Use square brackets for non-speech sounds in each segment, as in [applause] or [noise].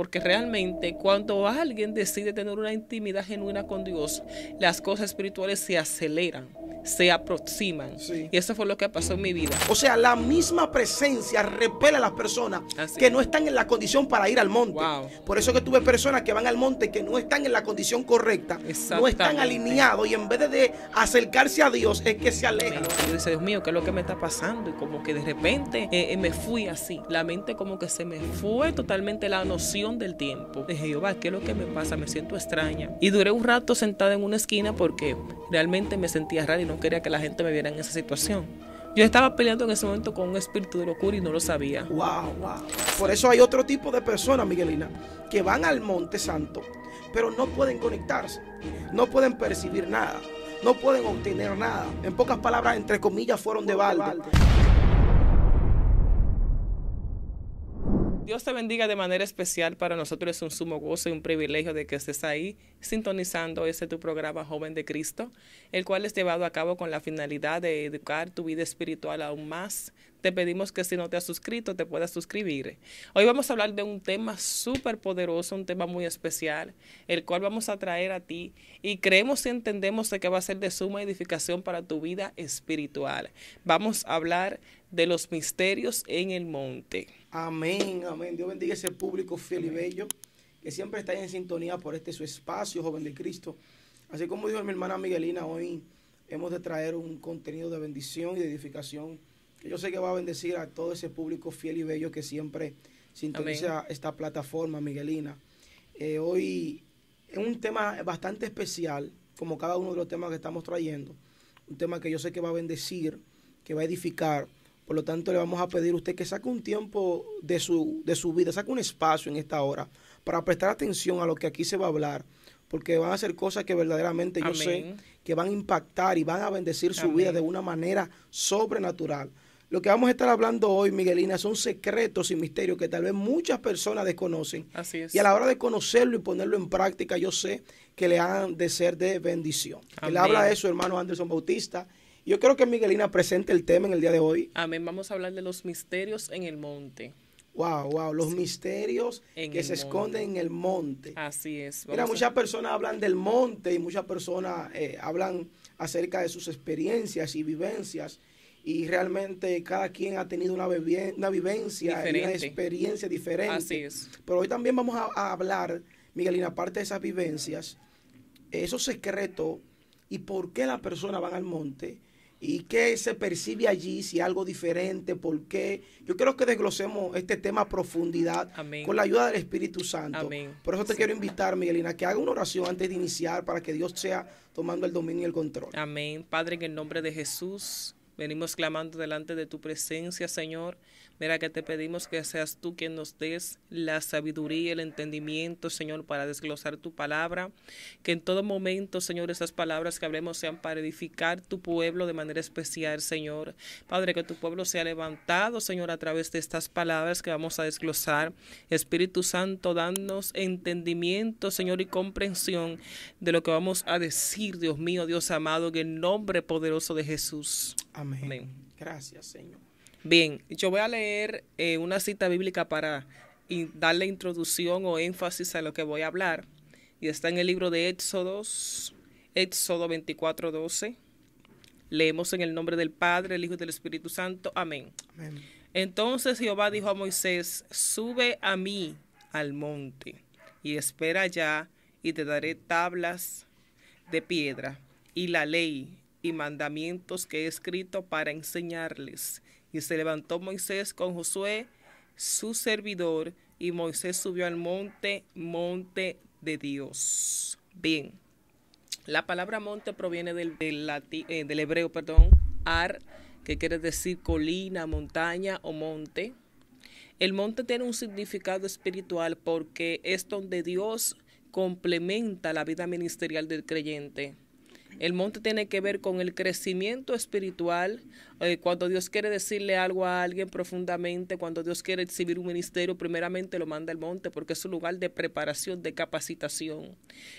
Porque realmente cuando alguien decide tener una intimidad genuina con Dios, las cosas espirituales se aceleran se aproximan. Y eso fue lo que pasó en mi vida. O sea, la misma presencia Repela a las personas que no están en la condición para ir al monte. Por eso que tuve personas que van al monte que no están en la condición correcta, no están alineados y en vez de acercarse a Dios es que se alejan. Yo dije Dios mío, ¿qué es lo que me está pasando? Y como que de repente eh, eh, me fui así. La mente como que se me fue totalmente la noción del tiempo. Dije, Jehová, ¿qué es lo que me pasa? Me siento extraña. Y duré un rato sentada en una esquina porque realmente me sentía rara y no quería que la gente me viera en esa situación. Yo estaba peleando en ese momento con un espíritu de locura y no lo sabía. Wow, wow. Por eso hay otro tipo de personas, Miguelina, que van al Monte Santo, pero no pueden conectarse, no pueden percibir nada, no pueden obtener nada. En pocas palabras, entre comillas, fueron de balde. Dios te bendiga de manera especial. Para nosotros es un sumo gozo y un privilegio de que estés ahí sintonizando este tu programa Joven de Cristo, el cual es llevado a cabo con la finalidad de educar tu vida espiritual aún más. Te pedimos que si no te has suscrito, te puedas suscribir. Hoy vamos a hablar de un tema súper poderoso, un tema muy especial, el cual vamos a traer a ti y creemos y entendemos que va a ser de suma edificación para tu vida espiritual. Vamos a hablar de los misterios en el monte. Amén, amén. Dios bendiga ese público fiel y bello que siempre está en sintonía por este su espacio, joven de Cristo. Así como dijo mi hermana Miguelina, hoy hemos de traer un contenido de bendición y de edificación que yo sé que va a bendecir a todo ese público fiel y bello que siempre sintoniza esta plataforma, Miguelina. Eh, hoy es un tema bastante especial, como cada uno de los temas que estamos trayendo. Un tema que yo sé que va a bendecir, que va a edificar por lo tanto, le vamos a pedir a usted que saque un tiempo de su, de su vida, saque un espacio en esta hora para prestar atención a lo que aquí se va a hablar, porque van a ser cosas que verdaderamente yo sé que van a impactar y van a bendecir su vida de una manera sobrenatural. Lo que vamos a estar hablando hoy, Miguelina, son secretos y misterios que tal vez muchas personas desconocen. Así Y a la hora de conocerlo y ponerlo en práctica, yo sé que le han de ser de bendición. Él habla de eso, hermano Anderson Bautista, yo creo que Miguelina presente el tema en el día de hoy. Amén. Vamos a hablar de los misterios en el monte. Wow, wow, los misterios que se esconden en el monte. Así es. Mira, muchas personas hablan del monte y muchas personas eh, hablan acerca de sus experiencias y vivencias y realmente cada quien ha tenido una, vivencia, una experiencia diferente. Así es. Pero hoy también vamos a, a hablar, Miguelina, aparte de esas vivencias, esos secretos y por qué las personas van al monte ¿Y qué se percibe allí? Si algo diferente, ¿por qué? Yo quiero que desglosemos este tema a profundidad con la ayuda del Espíritu Santo. Por eso te quiero invitar, Miguelina, que haga una oración antes de iniciar para que Dios sea tomando el dominio y el control. Amén. Padre, en el nombre de Jesús, venimos clamando delante de tu presencia, Señor. Mira que te pedimos que seas tú quien nos des la sabiduría, el entendimiento, Señor, para desglosar tu palabra. Que en todo momento, Señor, esas palabras que hablemos sean para edificar tu pueblo de manera especial, Señor. Padre, que tu pueblo sea levantado, Señor, a través de estas palabras que vamos a desglosar. Espíritu Santo, danos entendimiento, Señor, y comprensión de lo que vamos a decir, Dios mío, Dios amado, en el nombre poderoso de Jesús. Amén. Gracias, Señor. Bien, yo voy a leer eh, una cita bíblica para darle introducción o énfasis a lo que voy a hablar. Y está en el libro de Éxodos, Éxodo 24, 12. Leemos en el nombre del Padre, el Hijo y del Espíritu Santo. Amén. Amén. Entonces Jehová dijo a Moisés, sube a mí al monte y espera allá y te daré tablas de piedra y la ley y mandamientos que he escrito para enseñarles y se levantó Moisés con Josué, su servidor, y Moisés subió al monte, monte de Dios. Bien, la palabra monte proviene del, eh, del, hebreo, perdón, ar, que quiere decir colina, montaña o monte. El monte tiene un significado espiritual porque es donde Dios complementa la vida ministerial del creyente. El monte tiene que ver con el crecimiento espiritual. Eh, cuando Dios quiere decirle algo a alguien profundamente, cuando Dios quiere exhibir un ministerio, primeramente lo manda al monte porque es un lugar de preparación, de capacitación.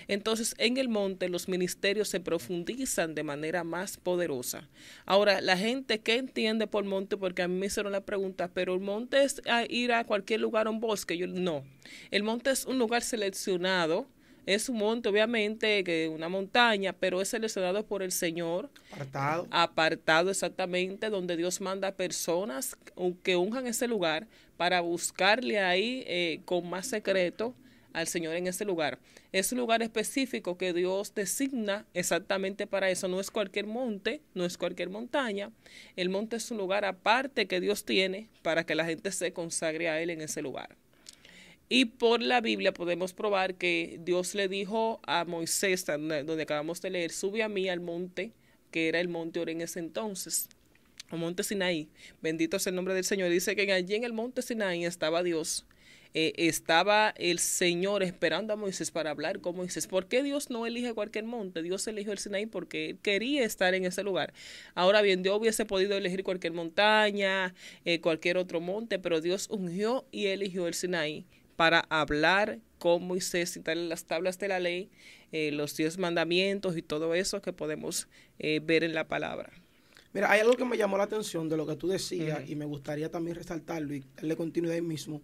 Entonces, en el monte los ministerios se profundizan de manera más poderosa. Ahora, la gente que entiende por monte, porque a mí me hicieron la pregunta, pero el monte es ir a cualquier lugar, a un bosque. Yo no. El monte es un lugar seleccionado es un monte, obviamente, que una montaña, pero es seleccionado por el Señor. Apartado. Apartado exactamente, donde Dios manda personas que unjan ese lugar para buscarle ahí eh, con más secreto al Señor en ese lugar. Es un lugar específico que Dios designa exactamente para eso. No es cualquier monte, no es cualquier montaña. El monte es un lugar aparte que Dios tiene para que la gente se consagre a Él en ese lugar. Y por la Biblia podemos probar que Dios le dijo a Moisés, donde acabamos de leer, sube a mí al monte, que era el monte Oren en ese entonces, el monte Sinaí. Bendito es el nombre del Señor. Dice que allí en el monte Sinaí estaba Dios. Eh, estaba el Señor esperando a Moisés para hablar con Moisés. ¿Por qué Dios no elige cualquier monte? Dios eligió el Sinaí porque él quería estar en ese lugar. Ahora bien, Dios hubiese podido elegir cualquier montaña, eh, cualquier otro monte, pero Dios ungió y eligió el Sinaí para hablar con Moisés, citar en las tablas de la ley, eh, los diez mandamientos y todo eso que podemos eh, ver en la palabra. Mira, hay algo que me llamó la atención de lo que tú decías y me gustaría también resaltarlo y darle continuidad ahí mismo.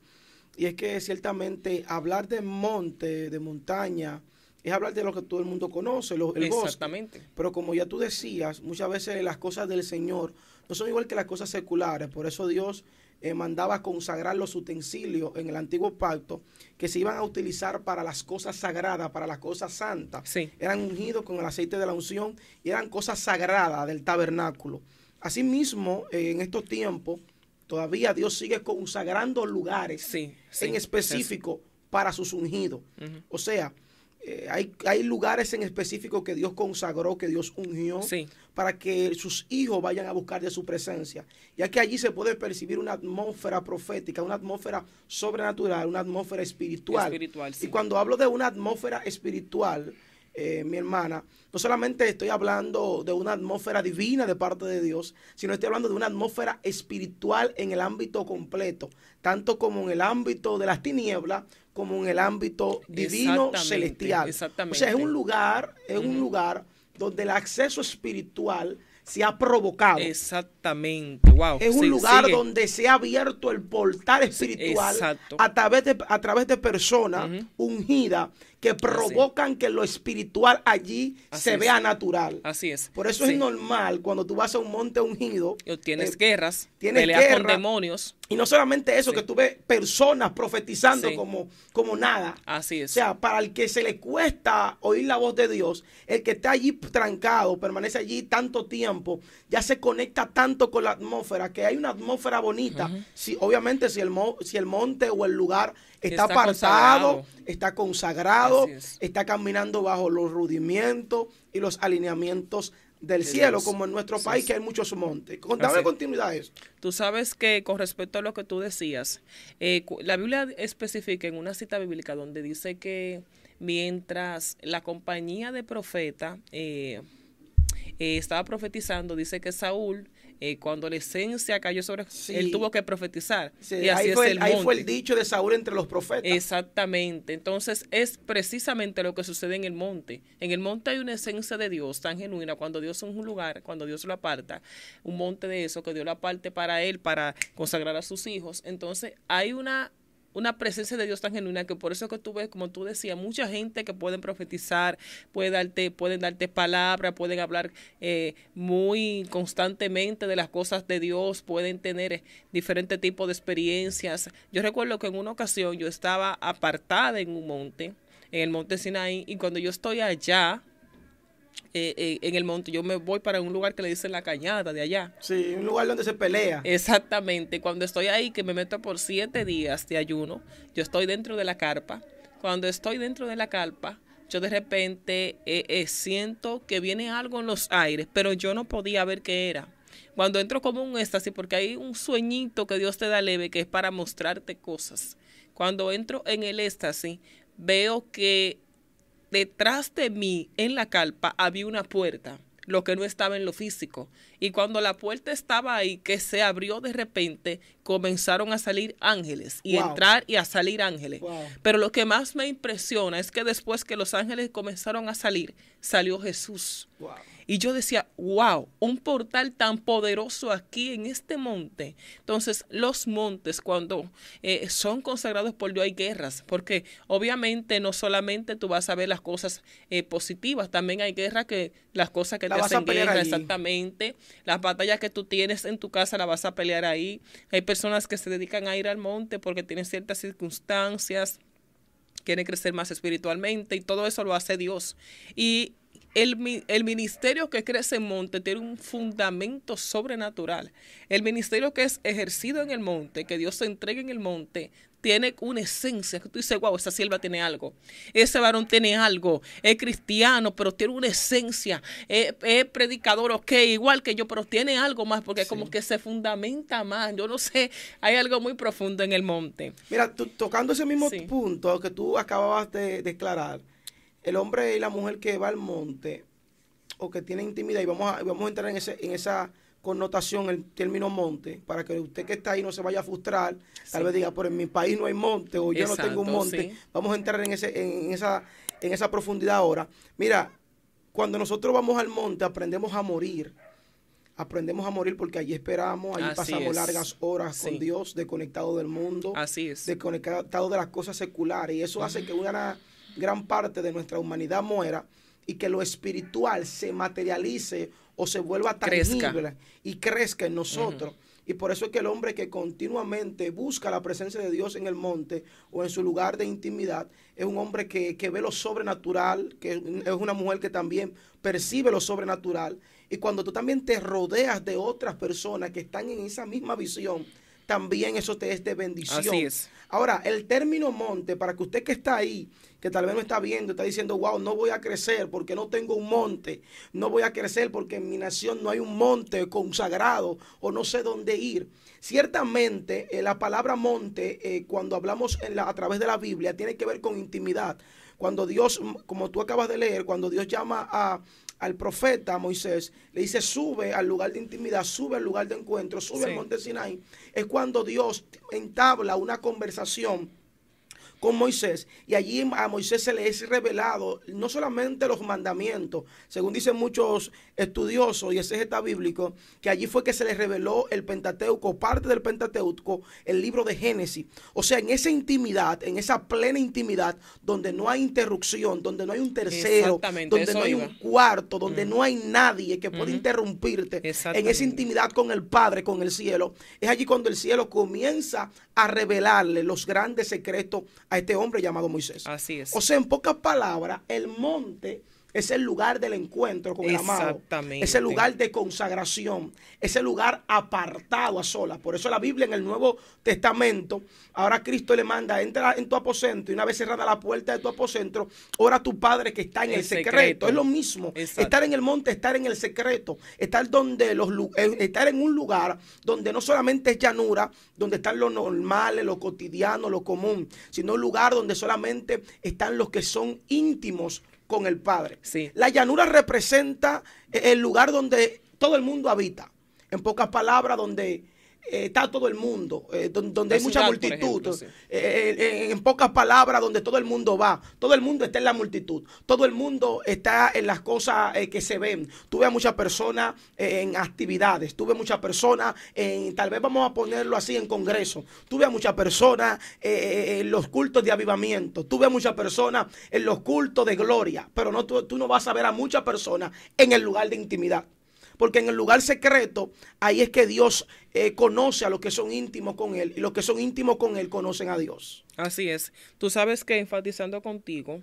Y es que ciertamente hablar de monte, de montaña, es hablar de lo que todo el mundo conoce, lo, el Exactamente. Pero como ya tú decías, muchas veces las cosas del Señor no son igual que las cosas seculares. Por eso Dios eh, mandaba consagrar los utensilios en el antiguo pacto que se iban a utilizar para las cosas sagradas, para las cosas santas. Eran ungidos con el aceite de la unción y eran cosas sagradas del tabernáculo. Asimismo, eh, en estos tiempos, todavía Dios sigue consagrando lugares en específico para sus ungidos. O sea, eh, hay, hay, lugares en específico que Dios consagró, que Dios ungió, para que sus hijos vayan a buscar de su presencia, ya que allí se puede percibir una atmósfera profética, una atmósfera sobrenatural, una atmósfera espiritual. Y cuando hablo de una atmósfera espiritual, eh, mi hermana, no solamente estoy hablando de una atmósfera divina de parte de Dios, sino estoy hablando de una atmósfera espiritual en el ámbito completo, tanto como en el ámbito de las tinieblas, como en el ámbito divino celestial. O sea, es un lugar, es un lugar donde el acceso espiritual se ha provocado. Exactamente, wow. Es un lugar donde se ha abierto el portal espiritual a, través de, a través de personas ungidas que provocan que lo espiritual allí se vea natural. Así es. Por eso es normal cuando tú vas a un monte ungido. Tienes eh, guerras, tienes peleas demonios. Y no solamente eso, que tú ves personas profetizando como, como nada. Así es. O sea, para el que se le cuesta oír la voz de Dios, el que está allí trancado, permanece allí tanto tiempo, ya se conecta tanto con la atmósfera, que hay una atmósfera bonita. si, obviamente, si el, si el monte o el lugar está, apartado, está consagrado está caminando bajo los rudimientos y los alineamientos del cielo, como en nuestro país, que hay muchos montes. Contame continuidad eso. Tú sabes que con respecto a lo que tú decías, eh, la Biblia especifica en una cita bíblica donde dice que mientras la compañía de profeta eh, eh, estaba profetizando, dice que Saúl eh, cuando la esencia cayó sobre él tuvo que profetizar. ahí, el ahí fue el dicho de Saúl entre los profetas. Exactamente. Entonces es precisamente lo que sucede en el monte. En el monte hay una esencia de Dios tan genuina. Cuando Dios es un lugar, cuando Dios lo aparta, un monte de eso que Dios lo aparte para él, para consagrar a sus hijos. Entonces hay una una presencia de Dios tan genuina que por eso que tú ves, como tú decías, mucha gente que pueden profetizar, puede darte, pueden darte palabras, pueden hablar eh, muy constantemente de las cosas de Dios, pueden tener eh, diferentes tipos de experiencias. Yo recuerdo que en una ocasión yo estaba apartada en un monte, en el monte Sinaí, y cuando yo estoy allá, eh, eh, en el monte. Yo me voy para un lugar que le dicen la cañada de allá. Sí, un lugar donde se pelea. Exactamente. Cuando estoy ahí, que me meto por siete días de ayuno, yo estoy dentro de la carpa. Cuando estoy dentro de la carpa, yo de repente eh, siento que viene algo en los aires, pero yo no podía ver qué era. Cuando entro como un éxtasis, porque hay un sueñito que Dios te da leve, que es para mostrarte cosas. Cuando entro en el éxtasis, veo que detrás de mí, en la calpa, había una puerta, lo que no estaba en lo físico. Y cuando la puerta estaba ahí, que se abrió de repente, comenzaron a salir ángeles y entrar y a salir ángeles. Pero lo que más me impresiona es que después que los ángeles comenzaron a salir, salió Jesús. Y yo decía, wow, un portal tan poderoso aquí en este monte. Entonces, los montes cuando eh, son consagrados por Dios hay guerras, porque obviamente no solamente tú vas a ver las cosas eh, positivas, también hay guerras que las cosas que te hacen guerra, exactamente. Las batallas que tú tienes en tu casa las vas a pelear ahí. Hay personas que se dedican a ir al monte porque tienen ciertas circunstancias quieren crecer más espiritualmente y todo eso lo hace Dios. Y el, ministerio que crece en monte tiene un fundamento sobrenatural. El ministerio que es ejercido en el monte, que Dios se entrega en el monte, tiene una esencia. Tú dices, wow, esa sierva tiene algo. Ese varón tiene algo. Es cristiano, pero tiene una esencia. Es, predicador, ok, igual que yo, pero tiene algo más, porque como que se fundamenta más. Yo no sé, hay algo muy profundo en el monte. Mira, tú, tocando ese mismo punto que tú acababas de declarar el hombre y la mujer que va al monte o que tiene intimidad, y vamos a, vamos a entrar en, ese, en esa connotación, el término monte, para que usted que está ahí no se vaya a frustrar, tal vez diga, pero en mi país no hay monte o yo no tengo un monte. Vamos a entrar en, ese, en, esa, en esa profundidad ahora. Mira, cuando nosotros vamos al monte aprendemos a morir. Aprendemos a morir porque allí esperamos, allí pasamos largas horas con Dios, desconectado del mundo, desconectado de las cosas seculares. Y eso hace que una gran parte de nuestra humanidad muera y que lo espiritual se materialice o se vuelva tangible y crezca en nosotros. Y por eso es que el hombre que continuamente busca la presencia de Dios en el monte o en su lugar de intimidad es un hombre que, ve lo sobrenatural, que es una mujer que también percibe lo sobrenatural. Y cuando tú también te rodeas de otras personas que están en esa misma visión, también eso te es de bendición. Ahora, el término monte, para que usted que está ahí que tal vez no está viendo, está diciendo, wow, no voy a crecer porque no tengo un monte, no voy a crecer porque en mi nación no hay un monte consagrado o no sé dónde ir. Ciertamente, eh, la palabra monte, eh, cuando hablamos a través de la Biblia, tiene que ver con intimidad. Cuando Dios, como tú acabas de leer, cuando Dios llama al profeta Moisés, le dice, sube al lugar de intimidad, sube al lugar de encuentro, sube al monte Sinai, es cuando Dios entabla una conversación con Moisés y allí a Moisés se le es revelado no solamente los mandamientos, según dicen muchos estudiosos y ese está bíblico, que allí fue que se le reveló el Pentateuco, parte del Pentateuco, el libro de Génesis. O sea, en esa intimidad, en esa plena intimidad, donde no hay interrupción, donde no hay un tercero, donde no hay un cuarto, donde mm. no hay nadie que pueda interrumpirte, en esa intimidad con el Padre, con el cielo, es allí cuando el cielo comienza a revelarle los grandes secretos a este hombre llamado Moisés. Así es. O sea, en pocas palabras, el monte es el lugar del encuentro con el amado. Es el lugar de consagración. Es el lugar apartado a solas. Por eso la Biblia en el Nuevo Testamento, ahora Cristo le manda, entra en tu aposento y una vez cerrada la puerta de tu aposento, ora a tu Padre que está en el, secreto. Es lo mismo. Estar en el monte, estar en el secreto. Estar, donde los, estar en un lugar donde no solamente es llanura, donde están lo normal, lo cotidiano, lo común, sino un lugar donde solamente están los que son íntimos con el Padre. Sí. La llanura representa e-, el lugar donde todo el mundo habita. En pocas palabras, donde eh, está todo el mundo, eh, donde, hay mucha multitud, eh, en pocas palabras, donde todo el mundo va, todo el mundo está en la multitud, todo el mundo está en las cosas que se ven. Tuve a muchas personas en actividades, tuve muchas personas en, tal vez vamos a ponerlo así, en congreso, tuve a muchas personas en los cultos de avivamiento, tuve a muchas personas en los cultos de gloria, pero no tú, tú no vas a ver a muchas personas en el lugar de intimidad. Porque en el lugar secreto, ahí es que Dios eh, conoce a los que son íntimos con Él. Y los que son íntimos con Él conocen a Dios. Así es. Tú sabes que enfatizando contigo,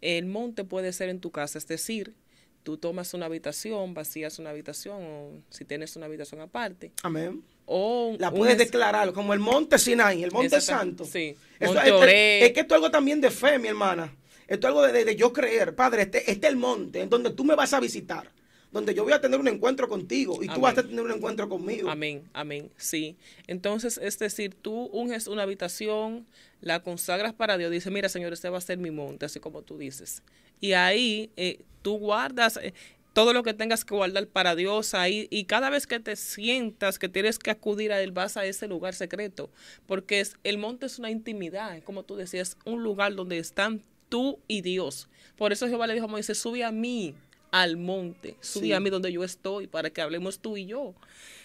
el monte puede ser en tu casa, es decir, tú tomas una habitación, vacías una habitación, o si tienes una habitación aparte. Amén. O la puedes declarar como el monte Sinai, el monte santo. Sí. es, que esto es algo también de fe, mi hermana. Esto es algo de, yo creer, Padre, este, este es el monte en donde tú me vas a visitar donde yo voy a tener un encuentro contigo y tú vas a tener un encuentro conmigo. Amén, amén, sí. Entonces, es decir, tú unges una habitación, la consagras para Dios, dice, mira, Señor, este va a ser mi monte, así como tú dices. Y ahí eh, tú guardas... Eh, todo lo que tengas que guardar para Dios ahí. Y cada vez que te sientas que tienes que acudir a Él, vas a ese lugar secreto. Porque es, el monte es una intimidad, como tú decías, un lugar donde están tú y Dios. Por eso Jehová le dijo a Moisés, sube a mí al monte, subí a mí donde yo estoy para que hablemos tú y yo.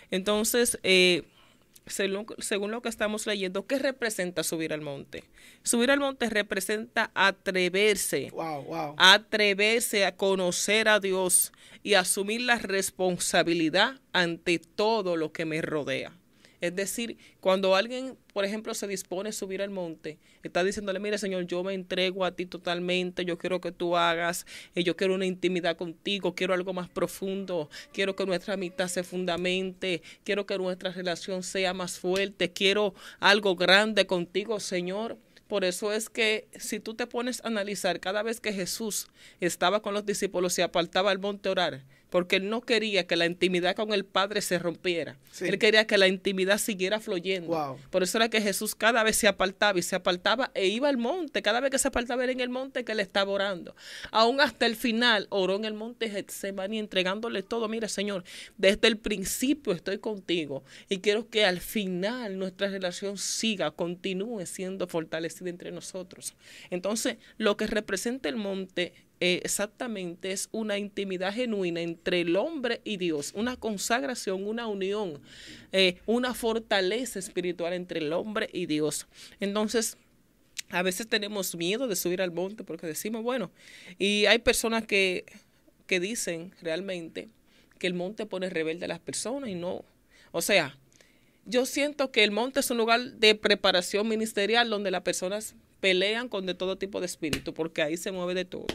Entonces, eh, según, según, lo que estamos leyendo, ¿qué representa subir al monte? Subir al monte representa atreverse, wow, wow. atreverse a conocer a Dios y asumir la responsabilidad ante todo lo que me rodea. Es decir, cuando alguien, por ejemplo, se dispone a subir al monte, está diciéndole, mire Señor, yo me entrego a ti totalmente, yo quiero que tú hagas, eh, yo quiero una intimidad contigo, quiero algo más profundo, quiero que nuestra amistad se fundamente, quiero que nuestra relación sea más fuerte, quiero algo grande contigo, Señor. Por eso es que si tú te pones a analizar cada vez que Jesús estaba con los discípulos y apartaba al monte orar, porque él no quería que la intimidad con el Padre se rompiera. Él quería que la intimidad siguiera fluyendo. Por eso era que Jesús cada vez se apartaba y se apartaba e iba al monte. Cada vez que se apartaba era en el monte que él estaba orando. Aún hasta el final oró en el monte y entregándole todo. Mira, Señor, desde el principio estoy contigo y quiero que al final nuestra relación siga, continúe siendo fortalecida entre nosotros. Entonces, lo que representa el monte exactamente es una intimidad genuina entre el hombre y Dios, una consagración, una unión, eh, una fortaleza espiritual entre el hombre y Dios. Entonces, a veces tenemos miedo de subir al monte porque decimos, bueno, y hay personas que, que dicen realmente que el monte pone rebelde a las personas y no. O sea, yo siento que el monte es un lugar de preparación ministerial donde las personas pelean con de todo tipo de espíritu porque ahí se mueve de todo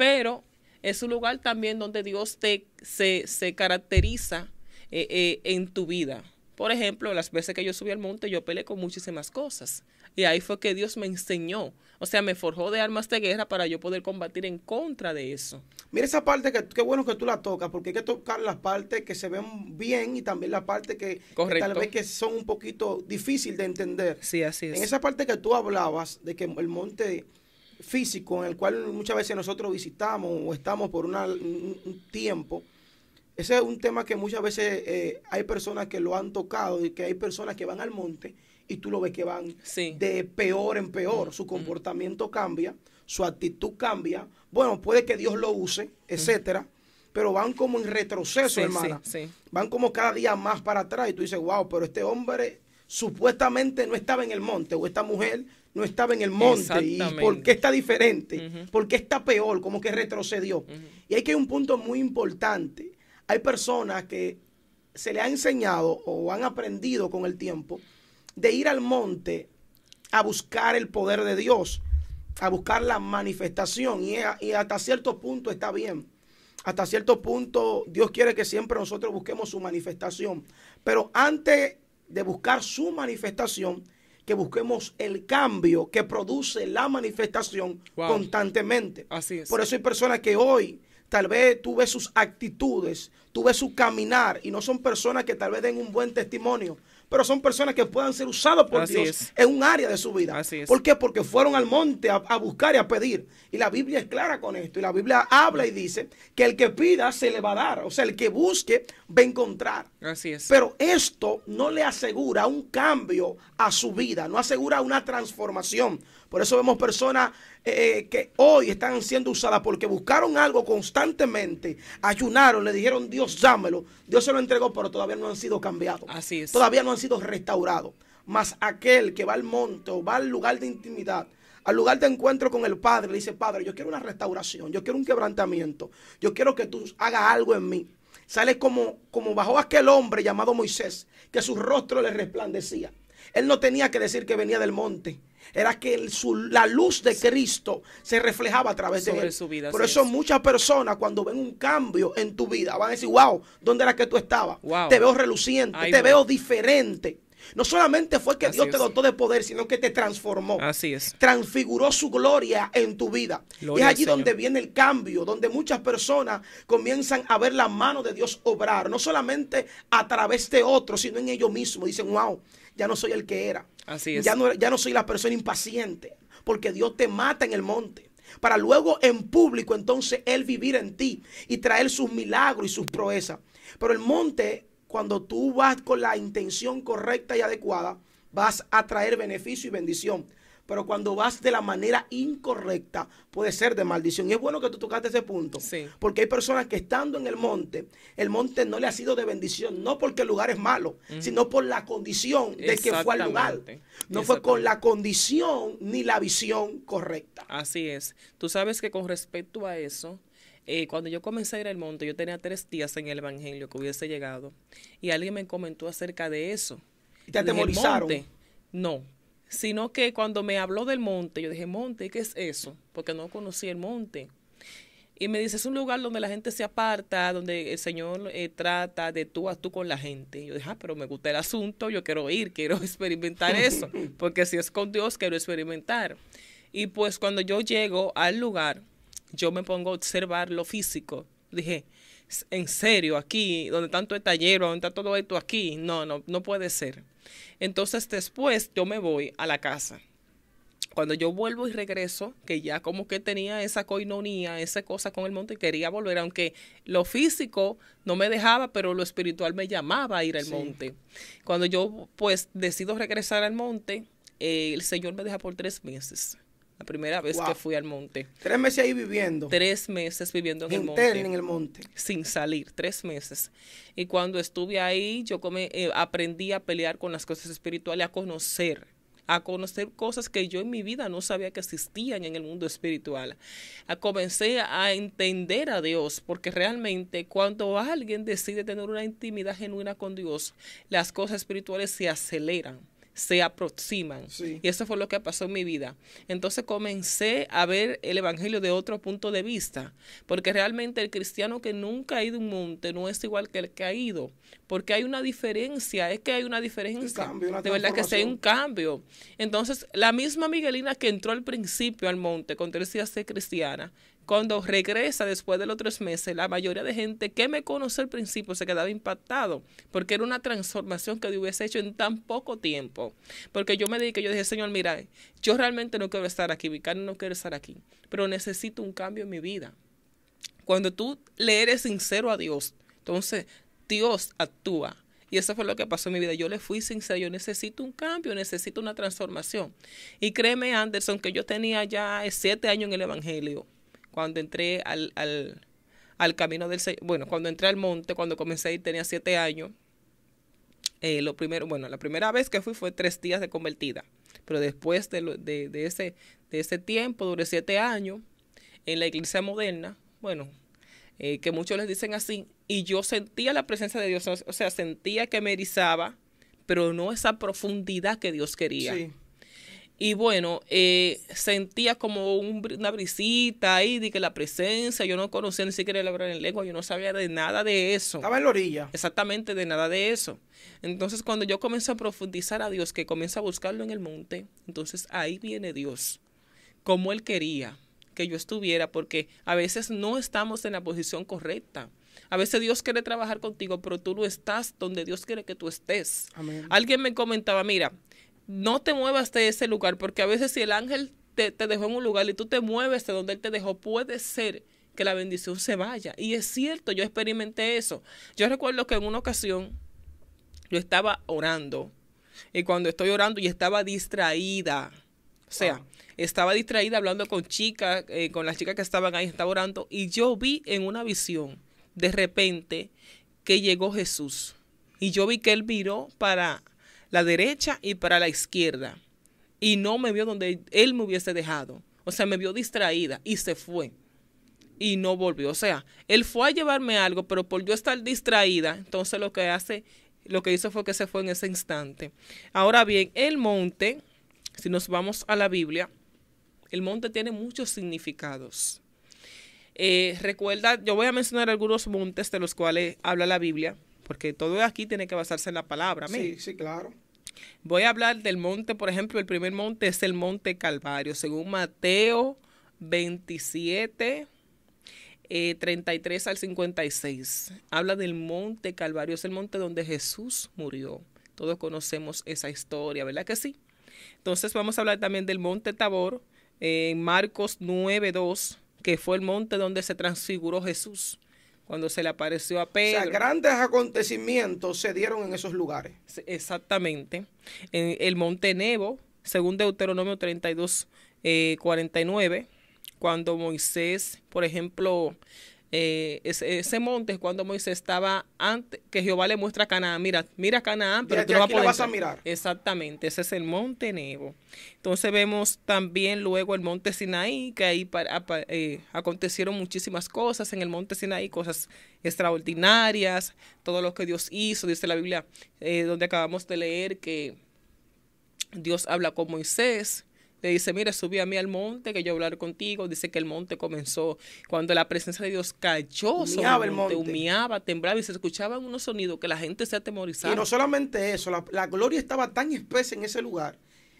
pero es un lugar también donde Dios te, se, caracteriza eh, eh, en tu vida. Por ejemplo, las veces que yo subí al monte, yo peleé con muchísimas cosas. Y ahí fue que Dios me enseñó. O sea, me forjó de armas de guerra para yo poder combatir en contra de eso. Mira esa parte, que qué bueno que tú la tocas, porque hay que tocar las partes que se ven bien y también las partes que, tal vez que son un poquito difícil de entender. Sí, así es. En esa parte que tú hablabas de que el monte físico en el cual muchas veces nosotros visitamos o estamos por un, tiempo. Ese es un tema que muchas veces eh, hay personas que lo han tocado y que hay personas que van al monte y tú lo ves que van de peor en peor. Su comportamiento cambia, su actitud cambia. Bueno, puede que Dios lo use, etcétera. Pero van como en retroceso, hermano. hermana. van como cada día más para atrás. Y tú dices, wow, pero este hombre supuestamente no estaba en el monte o esta mujer no estaba en el monte y por qué está diferente, Porque por qué está peor, como que retrocedió. Y hay que un punto muy importante. Hay personas que se le ha enseñado o han aprendido con el tiempo de ir al monte a buscar el poder de Dios, a buscar la manifestación y hasta cierto punto está bien. Hasta cierto punto Dios quiere que siempre nosotros busquemos su manifestación, pero antes de buscar su manifestación, que busquemos el cambio que produce la manifestación constantemente. Así Por eso hay personas que hoy tal vez tú ves sus actitudes, tuve ves su caminar y no son personas que tal vez den un buen testimonio, pero son personas que puedan ser usadas por Dios en un área de su vida. ¿Por qué? Porque fueron al monte a, buscar y a pedir. Y la Biblia es clara con esto. Y la Biblia habla y dice que el que pida se le va a dar. O sea, el que busque va a encontrar. Así es. Pero esto no le asegura un cambio a su vida, no asegura una transformación por eso vemos personas eh, eh, que hoy están siendo usadas porque buscaron algo constantemente, ayunaron, le dijeron, Dios dámelo, Dios se lo entregó, pero todavía no han sido cambiados. Así Todavía no han sido restaurados. Mas aquel que va al monte o va al lugar de intimidad, al lugar de encuentro con el Padre, le dice, Padre, yo quiero una restauración, yo quiero un quebrantamiento, yo quiero que tú hagas algo en mí. Sale como, como bajó aquel hombre llamado Moisés, que su rostro le resplandecía. Él no tenía que decir que venía del monte era que la luz de Cristo se reflejaba a través de él. Por eso muchas personas cuando ven un cambio en tu vida van a decir, wow, ¿dónde era que tú estabas? Te veo reluciente, te veo diferente. No solamente fue que Dios te dotó de poder, sino que te transformó. Así es. Transfiguró su gloria en tu vida. y es allí donde viene el cambio, donde muchas personas comienzan a ver la mano de Dios obrar, no solamente a través de otros, sino en ellos mismos. Dicen, wow, ya no soy el que era. Ya no, ya no soy la persona impaciente, porque Dios te mata en el monte. Para luego en público entonces Él vivir en ti y traer sus milagros y sus proezas. Pero el monte, cuando tú vas con la intención correcta y adecuada, vas a traer beneficio y bendición pero cuando vas de la manera incorrecta puede ser de maldición. Y es bueno que tú tocaste ese punto, porque hay personas que estando en el monte, el monte no le ha sido de bendición, no porque el lugar es malo, sino por la condición de que fue al lugar. No fue con la condición ni la visión correcta. Así es. Tú sabes que con respecto a eso, eh, cuando yo comencé a ir al monte, yo tenía tres días en el Evangelio que hubiese llegado, y alguien me comentó acerca de eso. te atemorizaron? No, sino que cuando me habló del monte, yo dije, monte, ¿qué es eso? Porque no conocí el monte. Y me dice, es un lugar donde la gente se aparta, donde el Señor eh, trata de tú a tú con la gente. Y yo dije, ah, pero me gusta el asunto, yo quiero ir, quiero [laughs] experimentar eso, [laughs] porque si es con Dios, quiero experimentar. Y pues cuando yo llego al lugar, yo me pongo a observar lo físico. Dije, en serio aquí, donde tanto el taller, donde está todo esto aquí. No, no, no puede ser. Entonces después yo me voy a la casa. Cuando yo vuelvo y regreso, que ya como que tenía esa coinonía, esa cosa con el monte, quería volver, aunque lo físico no me dejaba, pero lo espiritual me llamaba a ir al monte. Cuando yo pues decido regresar al monte, el Señor me deja por tres meses. La primera vez que fui al monte. Tres meses ahí viviendo. Tres meses viviendo en el monte. en el monte. Sin salir, tres meses. Y cuando estuve ahí, yo eh, aprendí a pelear con las cosas espirituales, a conocer a conocer cosas que yo en mi vida no sabía que existían en el mundo espiritual. comencé a entender a Dios, porque realmente cuando alguien decide tener una intimidad genuina con Dios, las cosas espirituales se aceleran se aproximan. Y eso fue lo que pasó en mi vida. Entonces comencé a ver el Evangelio de otro punto de vista, porque realmente el cristiano que nunca ha ido a un monte no es igual que el que ha ido, porque hay una diferencia, es que hay una diferencia. de verdad que sí hay un cambio. Entonces, la misma Miguelina que entró al principio al monte con decía ser cristiana, cuando regresa después de los tres meses, la mayoría de gente que me conoce al principio se quedaba impactado porque era una transformación que yo hubiese hecho en tan poco tiempo. Porque yo me dediqué, yo dije, Señor, mira, yo realmente no quiero estar aquí, mi carne no quiere estar aquí, pero necesito un cambio en mi vida. Cuando tú le eres sincero a Dios, entonces Dios actúa. Y eso fue lo que pasó en mi vida. Yo le fui sincero, yo necesito un cambio, necesito una transformación. Y créeme, Anderson, que yo tenía ya siete años en el Evangelio cuando entré al, al, camino del bueno, cuando entré al monte, cuando comencé y tenía siete años, eh, lo primero, bueno, la primera vez que fui fue tres días de convertida, pero después de, de, ese, de ese tiempo, duré siete años en la iglesia moderna, bueno, eh, que muchos les dicen así, y yo sentía la presencia de Dios, o sea, sentía que me erizaba, pero no esa profundidad que Dios quería. Y bueno, eh, sentía como una brisita ahí de que la presencia, yo no conocía ni siquiera el hablar en lengua, yo no sabía de nada de eso. Estaba en la orilla. Exactamente, de nada de eso. Entonces, cuando yo comienzo a profundizar a Dios, que comienza a buscarlo en el monte, entonces ahí viene Dios, como Él quería que yo estuviera, porque a veces no estamos en la posición correcta. A veces Dios quiere trabajar contigo, pero tú no estás donde Dios quiere que tú estés. Alguien me comentaba, mira, no te muevas de ese lugar, porque a veces si el ángel te, dejó en un lugar y tú te mueves de donde él te dejó, puede ser que la bendición se vaya. Y es cierto, yo experimenté eso. Yo recuerdo que en una ocasión yo estaba orando y cuando estoy orando y estaba distraída. O sea, ah. estaba distraída hablando con chicas, eh, con las chicas que estaban ahí, estaba orando y yo vi en una visión de repente que llegó Jesús. Y yo vi que él miró para la derecha y para la izquierda. Y no me vio donde él me hubiese dejado. O sea, me vio distraída y se fue. Y no volvió. O sea, él fue a llevarme algo, pero por yo estar distraída, entonces lo que hace, lo que hizo fue que se fue en ese instante. Ahora bien, el monte, si nos vamos a la Biblia, el monte tiene muchos significados. Eh, recuerda, yo voy a mencionar algunos montes de los cuales habla la Biblia, porque todo aquí tiene que basarse en la palabra. Sí, sí, claro. Voy a hablar del monte, por ejemplo, el primer monte es el monte Calvario, según Mateo 27, 33 eh, al 56. Habla del monte Calvario, es el monte donde Jesús murió. Todos conocemos esa historia, ¿verdad que sí? Entonces vamos a hablar también del monte Tabor, eh, en Marcos 9, 2, que fue el monte donde se transfiguró Jesús cuando se le apareció a Pedro. O sea, grandes acontecimientos se dieron en esos lugares. Exactamente. En el Monte Nebo, según Deuteronomio 32, 49, eh, cuando Moisés, por ejemplo, eh, ese, monte es cuando Moisés estaba antes, que Jehová le muestra a Canaán, mira, mira Canaán, pero tú no vas, a mirar. Exactamente, ese es el monte Nebo. Entonces vemos también luego el monte Sinaí, que ahí eh, acontecieron muchísimas cosas en el monte Sinaí, cosas extraordinarias, todo lo que Dios hizo, dice la Biblia, eh, donde acabamos de leer que Dios habla con Moisés le dice, mira, subí a mí al monte, que yo hablar contigo. Dice que el monte comenzó. Cuando la presencia de Dios cayó sobre el monte, humeaba, temblaba y se escuchaban unos sonidos que la gente se atemorizaba. Y no solamente eso, la, la gloria estaba tan espesa en ese lugar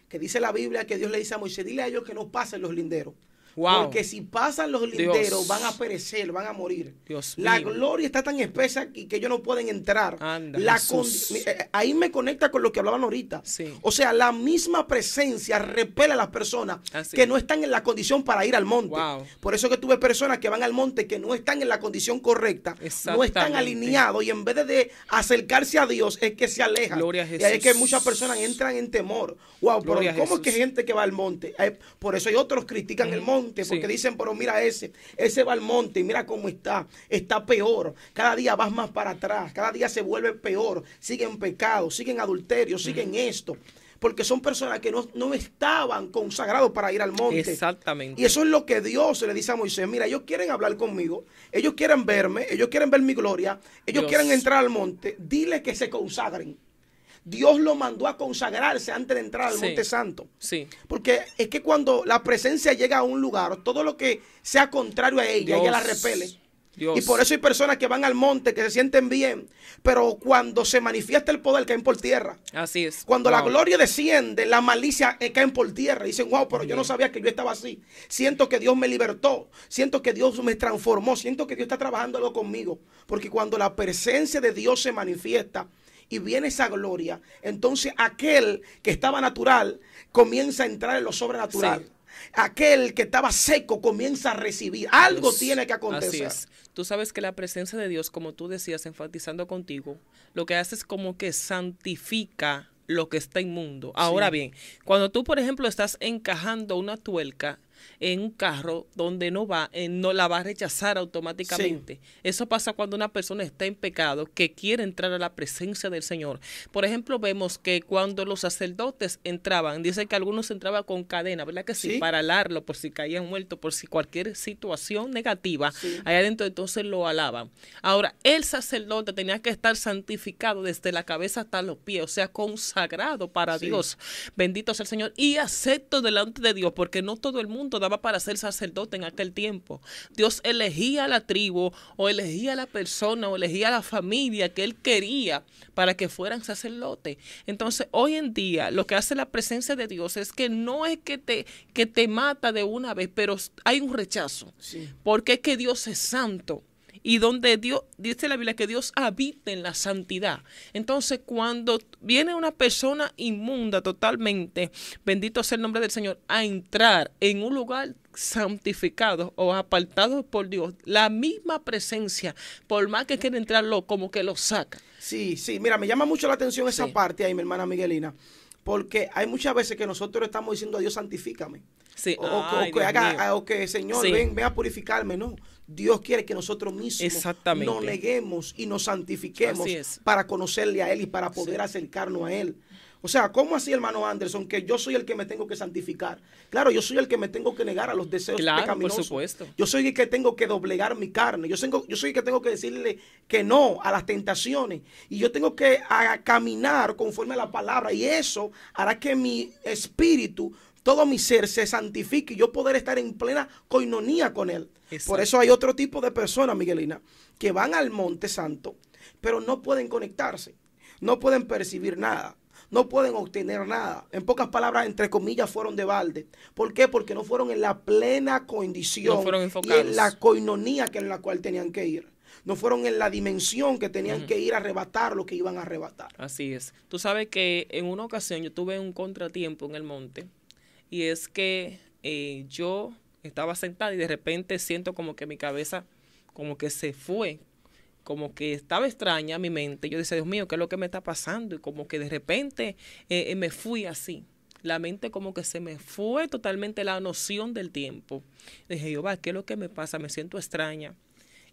que dice la Biblia que Dios le dice a Moisés, dile a ellos que no pasen los linderos. Porque si pasan los linderos, van a perecer, van a morir. la gloria está tan espesa que, ellos no pueden entrar. Eh, ahí me conecta con lo que hablaban ahorita. O sea, la misma presencia repela a las personas que no están en la condición para ir al monte. Por eso que tuve personas que van al monte que no están en la condición correcta, no están alineados y en vez de, acercarse a Dios es que se alejan. Y es que muchas personas entran en temor. Wow, pero ¿cómo es que gente que va al monte? Eh, por eso hay otros critican el monte porque dicen, pero mira ese, ese va al monte, mira cómo está, está peor, cada día vas más para atrás, cada día se vuelve peor, siguen pecados, siguen adulterio, siguen esto porque son personas que no, estaban consagrados para ir al monte. Exactamente. Y eso es lo que Dios le dice a Moisés, mira, ellos quieren hablar conmigo, ellos quieren verme, ellos quieren ver mi gloria, ellos quieren entrar al monte, dile que se consagren. Dios lo mandó a consagrarse antes de entrar al Monte Santo. Sí. Porque es que cuando la presencia llega a un lugar, todo lo que sea contrario a ella, ella la repele. Dios. Y por eso hay personas que van al monte, que se sienten bien, pero cuando se manifiesta el poder, caen por tierra. Así es. Cuando la gloria desciende, la malicia eh, cae caen por tierra. Dicen, wow, pero yo no sabía que yo estaba así. Siento que Dios me libertó. Siento que Dios me transformó. Siento que Dios está trabajando algo conmigo. Porque cuando la presencia de Dios se manifiesta, y viene esa gloria, entonces aquel que estaba natural comienza a entrar en lo sobrenatural. Aquel que estaba seco comienza a recibir. Algo tiene que acontecer. Tú sabes que la presencia de Dios, como tú decías, enfatizando contigo, lo que hace es como que santifica lo que está inmundo. Ahora bien, cuando tú, por ejemplo, estás encajando una tuerca, en un carro donde no va, eh, no la va a rechazar automáticamente. Eso pasa cuando una persona está en pecado, que quiere entrar a la presencia del Señor. Por ejemplo, vemos que cuando los sacerdotes entraban, dice que algunos entraban con cadena, ¿verdad que sí? Para alarlo, por si caían muertos, por si cualquier situación negativa, allá adentro entonces lo alaban. Ahora, el sacerdote tenía que estar santificado desde la cabeza hasta los pies, o sea, consagrado para Dios. Bendito sea el Señor y acepto delante de Dios, porque no todo el mundo daba para ser sacerdote en aquel tiempo. Dios elegía la tribu o elegía la persona o elegía la familia que él quería para que fueran sacerdotes. Entonces, hoy en día lo que hace la presencia de Dios es que no es que te, que te mata de una vez, pero hay un rechazo. Porque es que Dios es santo y donde Dios, dice la Biblia que Dios habita en la santidad. Entonces, cuando viene una persona inmunda totalmente, bendito sea el nombre del Señor, a entrar en un lugar santificado o apartado por Dios, la misma presencia, por más que quiera entrarlo, como que lo saca. Sí, sí, mira, me llama mucho la atención esa parte ahí, mi hermana Miguelina, porque hay muchas veces que nosotros estamos diciendo a Dios, santifícame. Sí. O, que haga, o, Señor, ven, ven a purificarme, no. Dios quiere que nosotros mismos no neguemos y nos santifiquemos para conocerle a Él y para poder acercarnos a Él. O sea, ¿cómo así, hermano Anderson, que yo soy el que me tengo que santificar? Claro, yo soy el que me tengo que negar a los deseos claro, pecaminosos. Por supuesto. Yo soy el que tengo que doblegar mi carne. Yo, tengo, yo soy el que tengo que decirle que no a las tentaciones. Y yo tengo que caminar conforme a la palabra. Y eso hará que mi espíritu todo mi ser se santifique y yo poder estar en plena coinonía con Él. Por eso hay otro tipo de personas, Miguelina, que van al Monte Santo, pero no pueden conectarse, no pueden percibir nada. No pueden obtener nada. En pocas palabras, entre comillas, fueron de balde. ¿Por qué? Porque no fueron en la plena condición en la coinonía que en la cual tenían que ir no fueron en la dimensión que tenían que ir a arrebatar lo que iban a arrebatar. Así es. Tú sabes que en una ocasión yo tuve un contratiempo en el monte y es que eh, yo estaba sentada y de repente siento como que mi cabeza como que se fue, como que estaba extraña mi mente. Yo decía, Dios mío, ¿qué es lo que me está pasando? Y como que de repente eh, eh, me fui así. La mente como que se me fue totalmente la noción del tiempo. Dije, Jehová, ¿qué es lo que me pasa? Me siento extraña.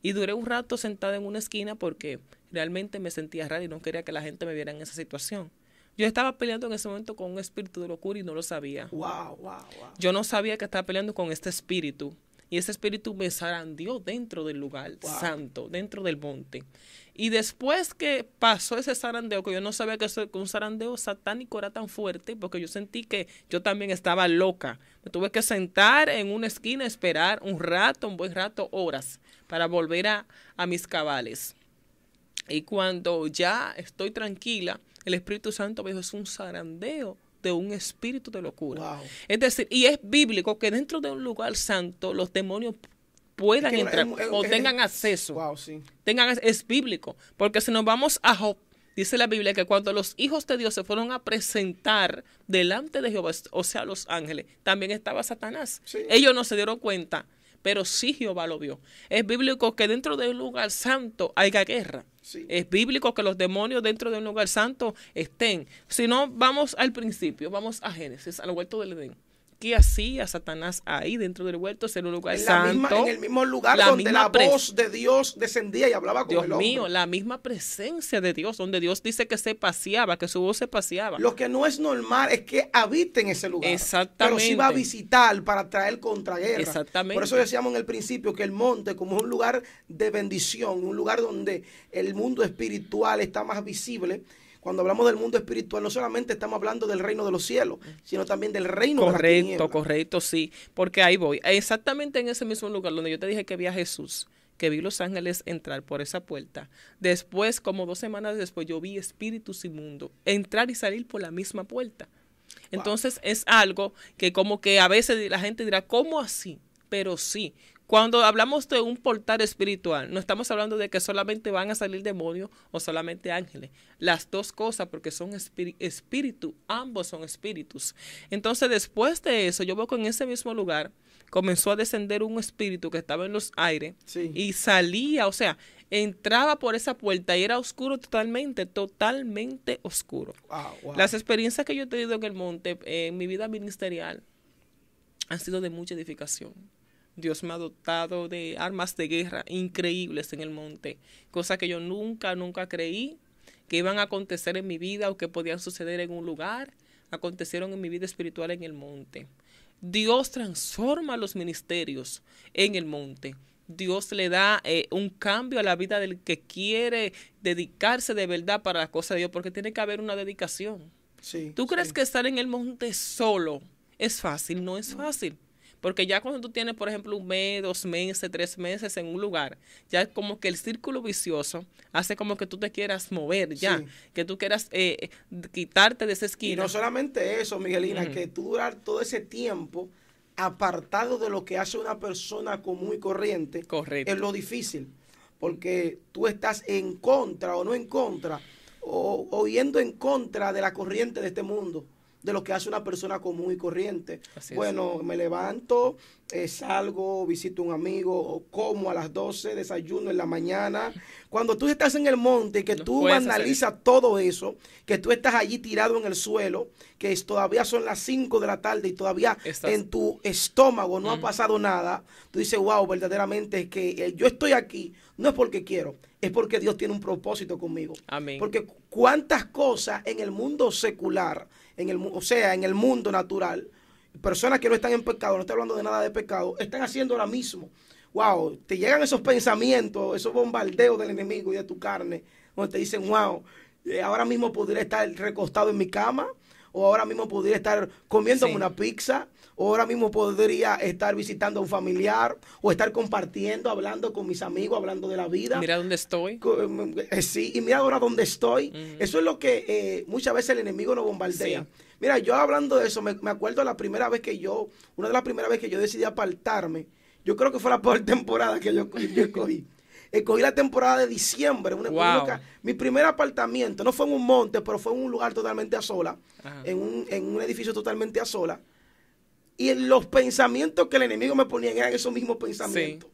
Y duré un rato sentada en una esquina porque realmente me sentía rara y no quería que la gente me viera en esa situación. Yo estaba peleando en ese momento con un espíritu de locura y no lo sabía. Wow, wow, wow. Yo no sabía que estaba peleando con este espíritu. Y ese espíritu me zarandeó dentro del lugar santo, dentro del monte. Y después que pasó ese zarandeo, que yo no sabía que, un zarandeo satánico era tan fuerte, porque yo sentí que yo también estaba loca. Me tuve que sentar en una esquina, esperar un rato, un buen rato, horas, para volver a mis cabales. Y cuando ya estoy tranquila, el Espíritu Santo es un zarandeo de un espíritu de locura. Es decir, y es bíblico que dentro de un lugar santo los demonios puedan entrar o tengan acceso. tengan, es bíblico, porque si nos vamos a Job, dice la Biblia que cuando los hijos de Dios se fueron a presentar delante de Jehová, o sea, los ángeles, también estaba Satanás. Ellos no se dieron cuenta pero sí Jehová lo vio. Es bíblico que dentro de un lugar santo haya guerra. Es bíblico que los demonios dentro de un lugar santo estén. Si no, vamos al principio, vamos a Génesis, al huerto del Edén. ¿Qué hacía Satanás ahí dentro del huerto? Ser un lugar en en el mismo lugar donde la voz de Dios descendía y hablaba con Dios el hombre. mío, la misma presencia de Dios, donde Dios dice que se paseaba, que su voz se paseaba. Lo que no es normal es que habite en ese lugar. Exactamente. Pero si va a visitar para traer él. Exactamente. Por eso decíamos en el principio que el monte, como es un lugar de bendición, un lugar donde el mundo espiritual está más visible cuando hablamos del mundo espiritual, no solamente estamos hablando del reino de los cielos, sino también del reino correcto, Correcto, correcto, sí. Porque ahí voy. Exactamente en ese mismo lugar donde yo te dije que vi a Jesús que vi los ángeles entrar por esa puerta. Después, como dos semanas después, yo vi espíritus mundo entrar y salir por la misma puerta. Entonces es algo que como que a veces la gente dirá, ¿cómo así? Pero sí, cuando hablamos de un portal espiritual, no estamos hablando de que solamente van a salir demonios o solamente ángeles. Las dos cosas, porque son espíritus, ambos son espíritus. Entonces, después de eso, yo veo que en ese mismo lugar comenzó a descender un espíritu que estaba en los aires y salía, o sea, entraba por esa puerta y era oscuro totalmente, totalmente oscuro. Ah, Las experiencias que yo he tenido en el monte, en mi vida ministerial, han sido de mucha edificación Dios me ha dotado de armas de guerra increíbles en el monte, cosas que yo nunca, nunca creí que iban a acontecer en mi vida o que podían suceder en un lugar, acontecieron en mi vida espiritual en el monte. Dios transforma los ministerios en el monte. Dios le da eh, un cambio a la vida del que quiere dedicarse de verdad para la cosa de Dios, porque tiene que haber una dedicación. Sí, ¿Tú crees que estar en el monte solo es fácil? No es fácil. Porque ya cuando tú tienes, por ejemplo, un mes, dos meses, tres meses en un lugar, ya es como que el círculo vicioso hace como que tú te quieras mover ya, que tú quieras eh, eh, quitarte de esa esquina. Y no solamente eso, Miguelina, que tú durar todo ese tiempo apartado de lo que hace una persona común y corriente es lo difícil, porque tú estás en contra o no en contra, o, o yendo en contra de la corriente de este mundo de lo que hace una persona común y corriente. bueno, me levanto, eh, salgo, visito a un amigo, como a las 12, desayuno en la mañana. Cuando tú estás en el monte, y que tú analizas todo eso, que tú estás allí tirado en el suelo, que todavía son las 5 de la tarde y todavía en tu estómago no ha pasado nada, tú dices, wow, verdaderamente es que eh, yo estoy aquí, no es porque quiero, es porque Dios tiene un propósito conmigo. Amén. Porque cuántas cosas en el mundo secular en el, o sea, en el mundo natural, personas que no están en pecado, no estoy hablando de nada de pecado, están haciendo ahora mismo. Wow, te llegan esos pensamientos, esos bombardeos del enemigo y de tu carne, donde te dicen, wow, eh, ahora mismo podría estar recostado en mi cama, o ahora mismo podría estar comiéndome una pizza, ahora mismo podría estar visitando a un familiar o estar compartiendo, hablando con mis amigos, hablando de la vida. Mira dónde estoy. Eh, sí, y mira ahora dónde estoy. Eso es lo que eh, muchas veces el enemigo nos bombardea. Mira, yo hablando de eso, me, me, acuerdo la primera vez que yo, una de las primeras veces que yo decidí apartarme, yo creo que fue la peor [laughs] temporada que yo, escogí. escogí la temporada de diciembre. mi primer apartamiento, no fue en un monte, pero fue en un lugar totalmente a sola, en un, en un, edificio totalmente a sola. Y los pensamientos que el enemigo me ponía eran esos mismos pensamientos.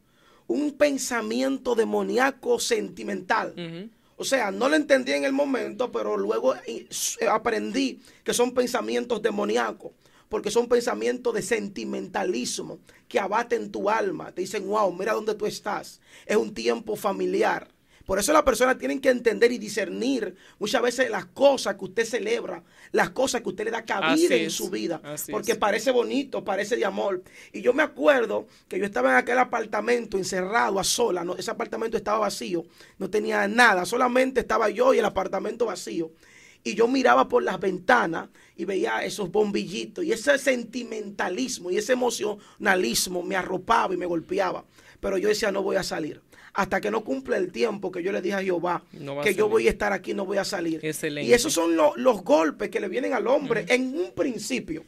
Un pensamiento demoníaco sentimental. O sea, no lo entendí en el momento, pero luego eh, eh, aprendí que son pensamientos demoníacos porque son pensamientos de sentimentalismo que abaten tu alma. Te dicen, wow, mira dónde tú estás. Es un tiempo familiar. Por eso las personas tienen que entender y discernir muchas veces las cosas que usted celebra, las cosas que usted le da cabida en su vida, porque parece bonito, parece de amor. Y yo me acuerdo que yo estaba en aquel apartamento encerrado a sola, no, ese apartamento estaba vacío, no tenía nada, solamente estaba yo y el apartamento vacío y yo miraba por las ventanas y veía esos bombillitos y ese sentimentalismo y ese emocionalismo me arropaba y me golpeaba. Pero yo decía, no voy a salir hasta que no cumple el tiempo que yo le dije a Jehová que yo voy a estar aquí, no voy a salir. Y esos son los golpes que le vienen al hombre en un principio.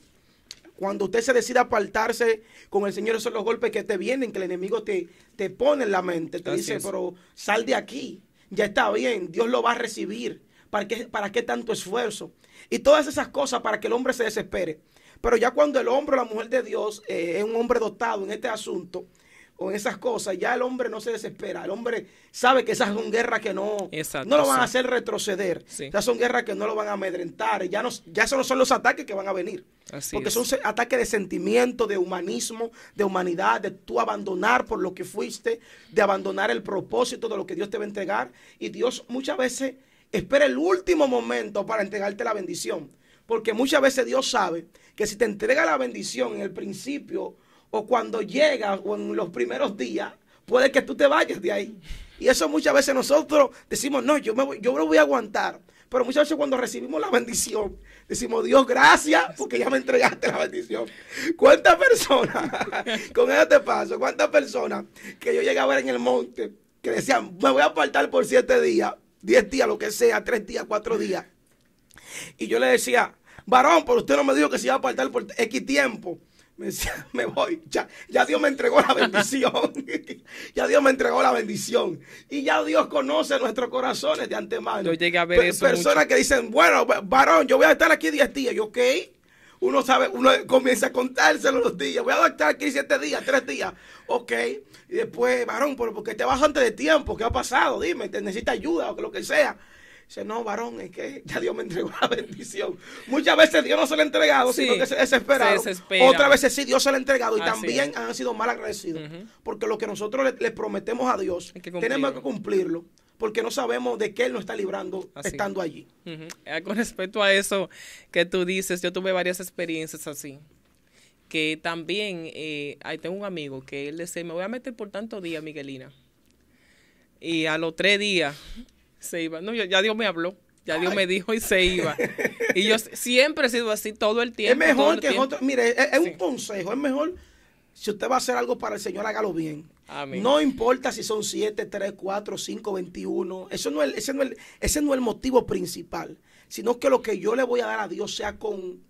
Cuando usted se decide apartarse con el Señor, esos son los golpes que te vienen, que el enemigo te, te pone en la mente, te dice, pero sal de aquí, ya está bien, Dios lo va a recibir, ¿para qué, para qué tanto esfuerzo? Y todas esas cosas para que el hombre se desespere. Pero ya cuando el hombre o la mujer de Dios eh, es un hombre dotado en este asunto, o en esas cosas, ya el hombre no se desespera. El hombre sabe que esas son guerras que no, no lo van a hacer retroceder. Esas son guerras que no lo van a amedrentar. Ya, no, ya esos no son los ataques que van a venir. porque son ataques de sentimiento, de humanismo, de humanidad, de tú abandonar por lo que fuiste, de abandonar el propósito de lo que Dios te va a entregar. Y Dios muchas veces espera el último momento para entregarte la bendición. Porque muchas veces Dios sabe que si te entrega la bendición en el principio o cuando llega o en los primeros días, puede que tú te vayas de ahí. Y eso muchas veces nosotros decimos, no, yo, me voy, yo lo voy a aguantar. Pero muchas veces cuando recibimos la bendición, decimos, Dios, gracias, porque ya me entregaste la bendición. ¿Cuántas personas, [laughs] con eso te paso, cuántas personas que yo llegué a ver en el monte, que decían, me voy a apartar por siete días, diez días, lo que sea, tres días, cuatro días. Y yo le decía, varón, pero usted no me dijo que se iba a apartar por X tiempo. Me voy, ya, Dios me entregó la bendición, [laughs] ya Dios me entregó la bendición. Y ya Dios conoce nuestros corazones de antemano. Yo ver Personas que dicen, bueno, varón, yo voy a estar aquí 10 días, yo, ok. Uno sabe, uno comienza a contárselo los días, voy a estar aquí 7 días, 3 días, ok. Y después, varón, porque te vas antes de tiempo, ¿qué ha pasado? Dime, te necesita ayuda o lo que sea. Dice, no, varón, es que ya Dios me entregó la bendición. Muchas veces Dios no se le ha entregado, sino que se Otras veces sí, Dios se le ha entregado y también han sido mal agradecidos. Porque lo que nosotros le, prometemos a Dios, tenemos que cumplirlo. Porque no sabemos de qué Él nos está librando estando allí. Ah, con respecto a eso que tú dices, yo tuve varias experiencias así que también eh, ahí tengo un amigo que él dice me voy a meter por tantos días, Miguelina. Y a los tres días, se iba. No, ya Dios me habló. Ya Dios me dijo y se iba. Y yo [laughs] siempre he sido así todo el tiempo. Es mejor que otro. Mire, es, un consejo. Es mejor si usted va a hacer algo para el Señor, hágalo bien. No importa si son 7, 3, 4, 5, 21. Eso no es, ese, no es, ese no es el motivo principal. Sino que lo que yo le voy a dar a Dios sea con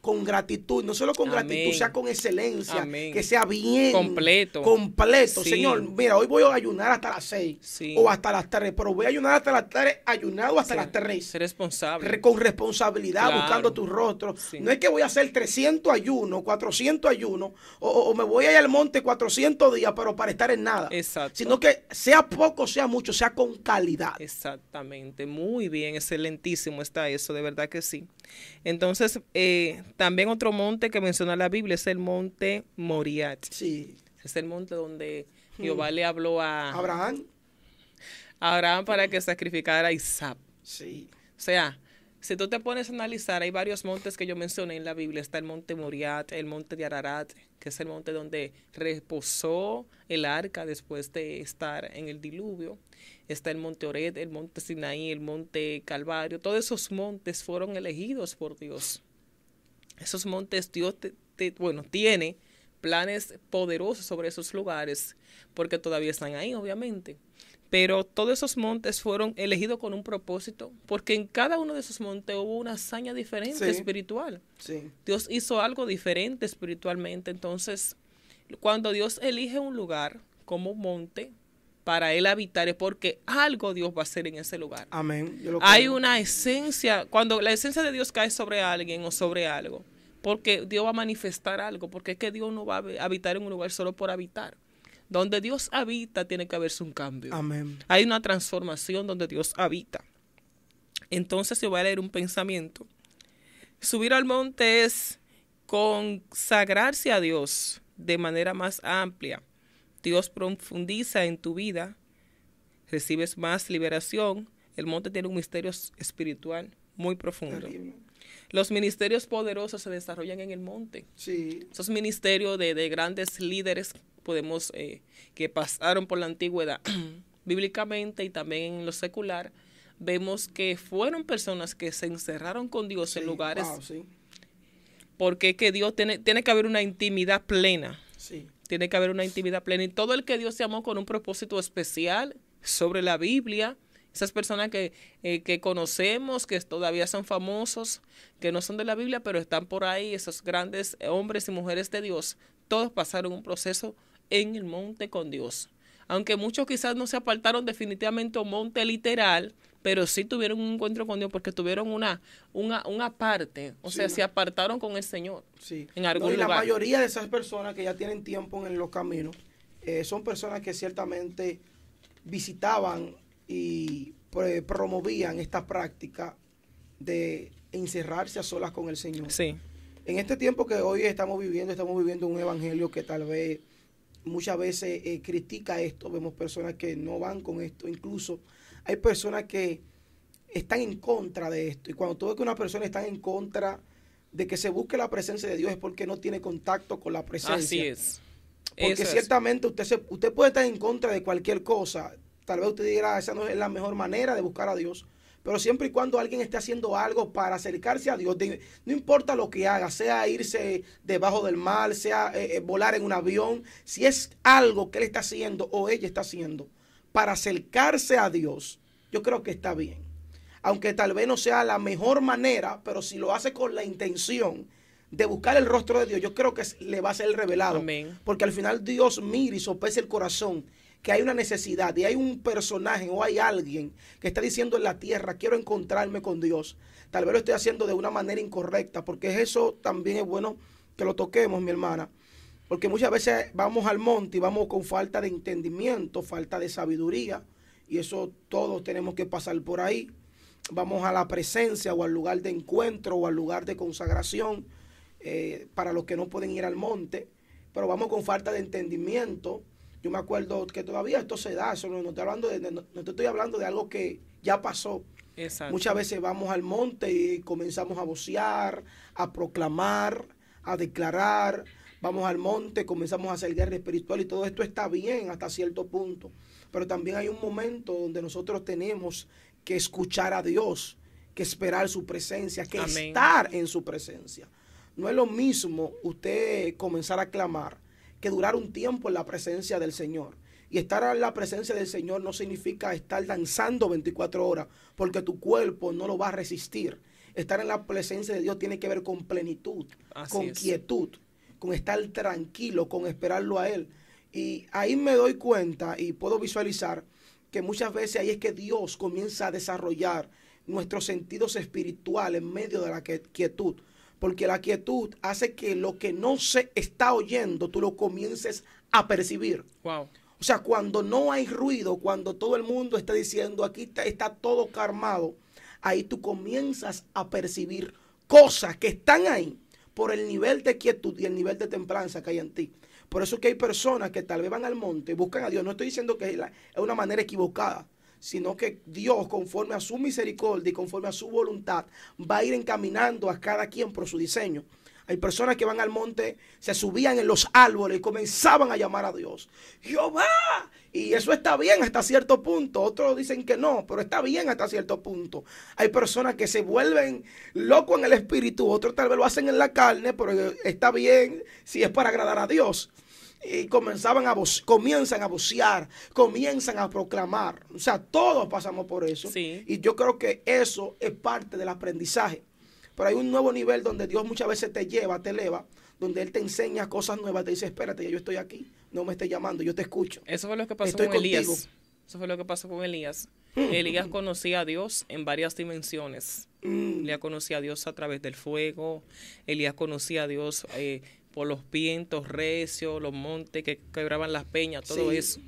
con gratitud, no solo con gratitud, sea con excelencia, que sea bien completo. Completo, Señor. Mira, hoy voy a ayunar hasta las 6 sí. o hasta las 3, pero voy a ayunar hasta las 3, ayunado hasta las 3. Ser responsable. con responsabilidad, buscando tu rostro. No es que voy a hacer 300 ayunos, 400 ayunos, o, me voy a ir al monte 400 días, pero para estar en nada. Exacto. Sino que sea poco, sea mucho, sea con calidad. Exactamente. Muy bien, excelentísimo está eso, de verdad que sí. Entonces, eh, también otro monte que menciona la Biblia es el monte Moriat. Sí. Es el monte donde hmm. Jehová le habló a Abraham. Abraham para que sacrificara a Isaac. Sí. O sea, si tú te pones a analizar, hay varios montes que yo mencioné en la Biblia. Está el monte Moriat, el monte de Ararat, que es el monte donde reposó el arca después de estar en el diluvio. Está el monte Ored, el monte Sinaí, el monte Calvario. Todos esos montes fueron elegidos por Dios esos montes Dios te, bueno, tiene planes poderosos sobre esos lugares, porque todavía están ahí, obviamente. Pero todos esos montes fueron elegidos con un propósito, porque en cada uno de esos montes hubo una hazaña diferente espiritual. Sí. Dios hizo algo diferente espiritualmente. Entonces, cuando Dios elige un lugar como monte, para él habitar es porque algo Dios va a hacer en ese lugar. Amén. Hay una esencia, cuando la esencia de Dios cae sobre alguien o sobre algo, porque Dios va a manifestar algo, porque es que Dios no va a habitar en un lugar solo por habitar. Donde Dios habita tiene que haberse un cambio. Amén. Hay una transformación donde Dios habita. Entonces yo voy a leer un pensamiento. Subir al monte es consagrarse a Dios de manera más amplia Dios profundiza en tu vida, recibes más liberación. El monte tiene un misterio espiritual muy profundo. Los ministerios poderosos se desarrollan en el monte. Sí. Esos ministerios de, grandes líderes podemos eh, que pasaron por la antigüedad [clears throat] bíblicamente y también en lo secular vemos que fueron personas que se encerraron con Dios en lugares porque que Dios tiene, tiene que haber una intimidad plena sí tiene que haber una intimidad plena. Y todo el que Dios se amó con un propósito especial sobre la Biblia, esas personas que, eh, que conocemos, que todavía son famosos, que no son de la Biblia, pero están por ahí, esos grandes hombres y mujeres de Dios, todos pasaron un proceso en el monte con Dios. Aunque muchos quizás no se apartaron definitivamente un monte literal, pero sí tuvieron un encuentro con Dios porque tuvieron una, una, parte, o sea, se apartaron con el Señor. Sí. En algún y la mayoría de esas personas que ya tienen tiempo en los caminos eh, son personas que ciertamente visitaban y promovían esta práctica de encerrarse a solas con el Señor. Sí. En este tiempo que hoy estamos viviendo, estamos viviendo un evangelio que tal vez muchas veces eh, critica esto. Vemos personas que no van con esto, incluso hay personas que están en contra de esto. Y cuando tú ves que una persona está en contra de que se busque la presencia de Dios es porque no tiene contacto con la presencia. Así es. Porque ciertamente Usted, usted puede estar en contra de cualquier cosa. Tal vez usted diga, ah, esa no es la mejor manera de buscar a Dios. Pero siempre y cuando alguien esté haciendo algo para acercarse a Dios, no importa lo que haga, sea irse debajo del mar, sea eh, eh, volar en un avión, si es algo que él está haciendo o ella está haciendo, para acercarse a Dios, yo creo que está bien. Aunque tal vez no sea la mejor manera, pero si lo hace con la intención de buscar el rostro de Dios, yo creo que le va a ser revelado. Porque al final Dios mira y sopesa el corazón que hay una necesidad y hay un personaje o hay alguien que está diciendo en la tierra, quiero encontrarme con Dios. Tal vez lo estoy haciendo de una manera incorrecta, porque eso también es bueno que lo toquemos, mi hermana. Porque muchas veces vamos al monte y vamos con falta de entendimiento, falta de sabiduría, y eso todos tenemos que pasar por ahí. Vamos a la presencia o al lugar de encuentro o al lugar de consagración eh, para los que no pueden ir al monte, pero vamos con falta de entendimiento. Yo me acuerdo que todavía esto se da, no, te estoy hablando de, estoy hablando de algo que ya pasó. Muchas veces vamos al monte y comenzamos a vocear, a proclamar, a declarar, vamos al monte, comenzamos a hacer guerra espiritual y todo esto está bien hasta cierto punto. Pero también hay un momento donde nosotros tenemos que escuchar a Dios, que esperar su presencia, que estar en su presencia. No es lo mismo usted comenzar a clamar que durar un tiempo en la presencia del Señor. Y estar en la presencia del Señor no significa estar danzando 24 horas, porque tu cuerpo no lo va a resistir. Estar en la presencia de Dios tiene que ver con plenitud, con quietud con estar tranquilo, con esperarlo a Él. Y ahí me doy cuenta y puedo visualizar que muchas veces ahí es que Dios comienza a desarrollar nuestros sentidos espirituales en medio de la quietud. Porque la quietud hace que lo que no se está oyendo, tú lo comiences a percibir. O sea, cuando no hay ruido, cuando todo el mundo está diciendo aquí está, está todo calmado, ahí tú comienzas a percibir cosas que están ahí, por el nivel de quietud y el nivel de templanza que hay en ti. Por eso que hay personas que tal vez van al monte, buscan a Dios. No estoy diciendo que es, una manera equivocada, sino que Dios, conforme a su misericordia y conforme a su voluntad, va a ir encaminando a cada quien por su diseño. Hay personas que van al monte, se subían en los árboles y comenzaban a llamar a Dios. Jehová, y eso está bien hasta cierto punto. Otros dicen que no, pero está bien hasta cierto punto. Hay personas que se vuelven locos en el espíritu, otros tal vez lo hacen en la carne, pero está bien si es para agradar a Dios. Y comenzaban a comienzan a bucear, comienzan a proclamar. O sea, todos pasamos por eso. Y yo creo que eso es parte del aprendizaje. Pero hay un nuevo nivel donde Dios muchas veces te lleva, te eleva, donde Él te enseña cosas nuevas, te dice, espérate, yo estoy aquí no me esté llamando, yo te escucho. Eso fue lo que pasó con Elías. Eso fue lo que pasó con Elías. Mm. Elías conocía a Dios en varias dimensiones. Mm. Elías conocía a Dios a través del fuego. Elías conocía a Dios eh, por los vientos recios, los montes que quebraban las peñas, todo eso.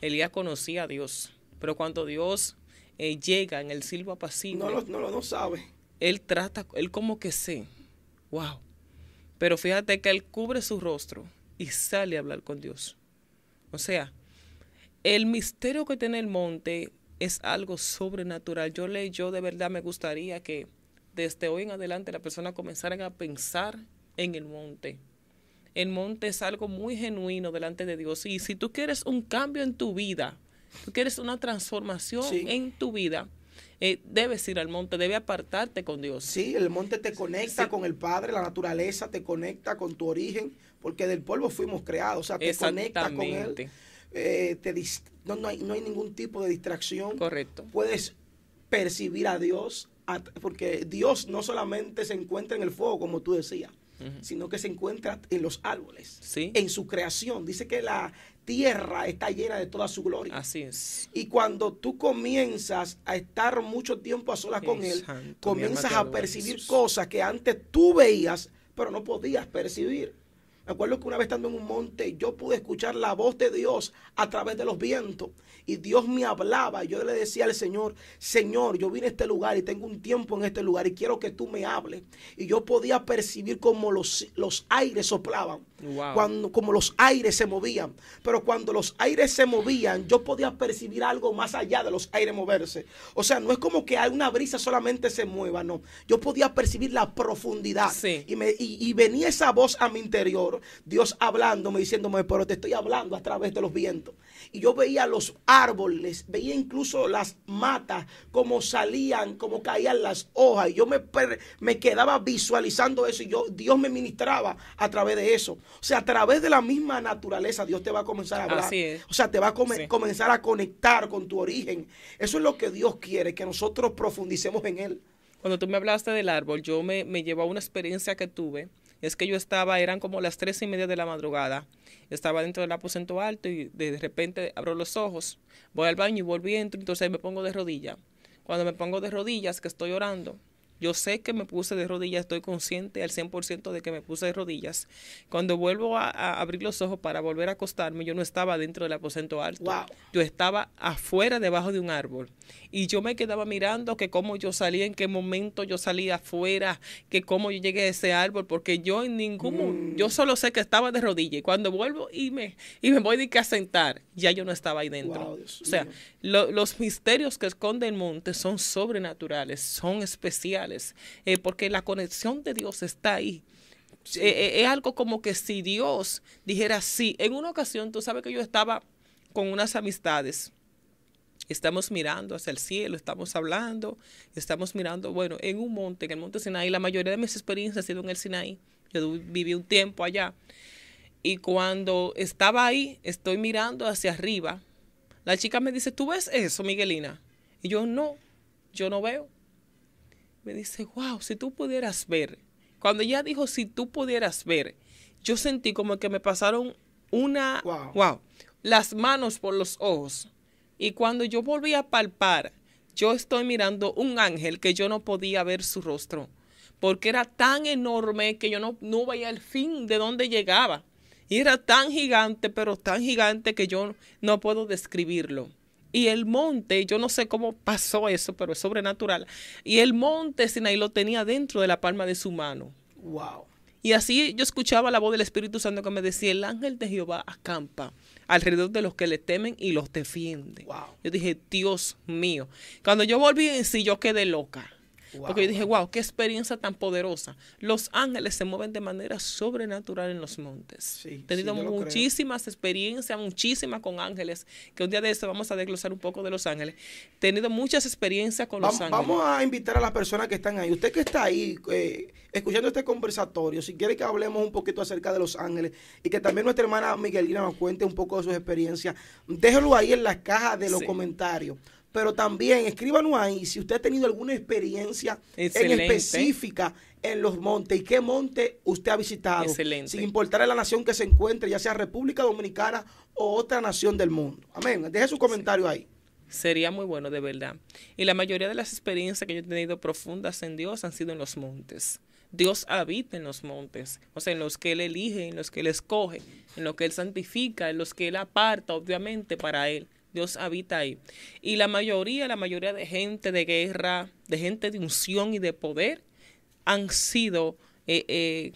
Elías conocía a Dios. Pero cuando Dios eh, llega en el silbo apacible. No lo, no lo no sabe. Él trata, él como que sé. Wow. Pero fíjate que él cubre su rostro y sale a hablar con Dios. O sea, el misterio que tiene el monte es algo sobrenatural. Yo le, yo de verdad me gustaría que desde hoy en adelante las personas comenzaran a pensar en el monte. El monte es algo muy genuino delante de Dios. Y si tú quieres un cambio en tu vida, tú quieres una transformación en tu vida, eh, debes ir al monte, debes apartarte con Dios. Sí, el monte te conecta con el Padre, la naturaleza te conecta con tu origen, porque del polvo fuimos creados, o sea, te conecta con Él. Eh, te no, no, hay, no hay ningún tipo de distracción. Correcto. Puedes percibir a Dios, porque Dios no solamente se encuentra en el fuego, como tú decías, sino que se encuentra en los árboles, en su creación. Dice que la tierra está llena de toda su gloria. Así es. Y cuando tú comienzas a estar mucho tiempo a solas con Él, comienzas a percibir cosas que antes tú veías, pero no podías percibir. Me acuerdo que una vez estando en un monte, yo pude escuchar la voz de Dios a través de los vientos. Y Dios me hablaba. Yo le decía al Señor, Señor, yo vine a este lugar y tengo un tiempo en este lugar y quiero que tú me hables. Y yo podía percibir como los, los aires soplaban. Cuando, como los aires se movían. Pero cuando los aires se movían, yo podía percibir algo más allá de los aires moverse. O sea, no es como que hay una brisa solamente se mueva, no. Yo podía percibir la profundidad. Y, me, y, venía esa voz a mi interior, Dios hablándome, diciéndome, pero te estoy hablando a través de los vientos. Y yo veía los árboles, veía incluso las matas, como salían, como caían las hojas. Y yo me, me quedaba visualizando eso y yo, Dios me ministraba a través de eso. O sea, a través de la misma naturaleza Dios te va a comenzar a hablar. O sea, te va a comenzar a conectar con tu origen. Eso es lo que Dios quiere, que nosotros profundicemos en Él. Cuando tú me hablaste del árbol, yo me, me a una experiencia que tuve. Es que yo estaba, eran como las tres y media de la madrugada. Estaba dentro del aposento alto y de repente abro los ojos, voy al baño y volví entro, entonces me pongo de rodillas. Cuando me pongo de rodillas, que estoy orando, yo sé que me puse de rodillas, estoy consciente al 100% de que me puse de rodillas. Cuando vuelvo a, abrir los ojos para volver a acostarme, yo no estaba dentro del aposento alto. Yo estaba afuera, debajo de un árbol. Y yo me quedaba mirando que cómo yo salía, en qué momento yo salía afuera, que cómo yo llegué a ese árbol, porque yo en ningún... momento, mm. Yo solo sé que estaba de rodillas. Y cuando vuelvo y me, y me voy de a sentar, ya yo no estaba ahí dentro. o sea, los misterios que esconde el monte son sobrenaturales, son especiales eh, porque la conexión de Dios está ahí. Eh, eh, es algo como que si Dios dijera sí. En una ocasión, tú sabes que yo estaba con unas amistades. Estamos mirando hacia el cielo, estamos hablando, estamos mirando, bueno, en un monte, en el monte Sinaí. La mayoría de mis experiencias ha sido en el Sinaí. Yo viví un tiempo allá. Y cuando estaba ahí, estoy mirando hacia arriba. La chica me dice, ¿tú ves eso, Miguelina? Y yo no, yo no veo me dice, wow, si tú pudieras ver. Cuando ella dijo, si tú pudieras ver, yo sentí como que me pasaron una, wow, las manos por los ojos. Y cuando yo volví a palpar, yo estoy mirando un ángel que yo no podía ver su rostro, porque era tan enorme que yo no, no veía el fin de dónde llegaba. Y era tan gigante, pero tan gigante que yo no puedo describirlo. Y el monte, yo no sé cómo pasó eso, pero es sobrenatural. Y el monte Sinaí lo tenía dentro de la palma de su mano. ¡Wow! Y así yo escuchaba la voz del Espíritu Santo que me decía, el ángel de Jehová acampa alrededor de los que le temen y los defiende. Wow. Yo dije, Dios mío. Cuando yo volví en sí, yo quedé loca. Porque yo dije, wow, qué experiencia tan poderosa. Los ángeles se mueven de manera sobrenatural en los montes. tenido muchísimas experiencias, muchísimas con ángeles, que un día de eso vamos a desglosar un poco de los ángeles. He tenido muchas experiencias con los ángeles. Vamos a invitar a las personas que están ahí. Usted que está ahí eh, escuchando este conversatorio, si quiere que hablemos un poquito acerca de los ángeles y que también nuestra hermana Miguelina nos cuente un poco de sus experiencias, déjelo ahí en la caja de los comentarios pero también escríbanos ahí si usted ha tenido alguna experiencia en específica en los montes y qué monte usted ha visitado, sin importar la nación que se encuentre, ya sea República Dominicana o otra nación del mundo. Amén. Deje su comentario ahí. Sería muy bueno, de verdad. Y la mayoría de las experiencias que yo he tenido profundas en Dios han sido en los montes. Dios habita en los montes, o sea, en los que Él elige, en los que Él escoge, en los que Él santifica, en los que Él aparta, obviamente, para Él. Dios habita ahí. Y la mayoría, la mayoría de gente de guerra, de gente de unción y de poder, han sido eh, eh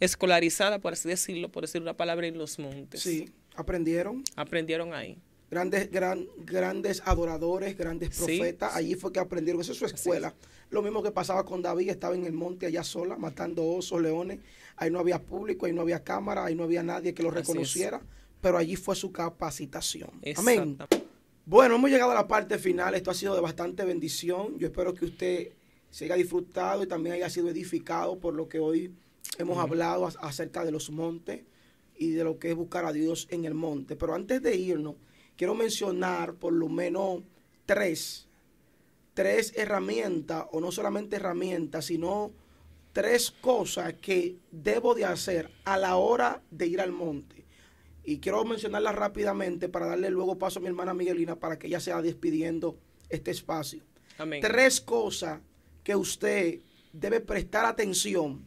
escolarizadas, por así decirlo, por decir una palabra, en los montes. Sí, aprendieron. Aprendieron ahí. Grandes, grandes grandes adoradores, grandes profetas, allí fue que aprendieron. Esa es su escuela. Lo mismo que pasaba con David, estaba en el monte allá sola, matando osos, leones. Ahí no había público, ahí no había cámara, ahí no había nadie que lo reconociera pero allí fue su capacitación. Amén. Bueno, hemos llegado a la parte final. Esto ha sido de bastante bendición. Yo espero que usted se haya disfrutado y también haya sido edificado por lo que hoy hemos hablado acerca de los montes y de lo que es buscar a Dios en el monte. Pero antes de irnos, quiero mencionar por lo menos tres, tres herramientas, o no solamente herramientas, sino tres cosas que debo de hacer a la hora de ir al monte. Y quiero mencionarla rápidamente para darle luego paso a mi hermana Miguelina para que ella sea despidiendo este espacio. Tres cosas que usted debe prestar atención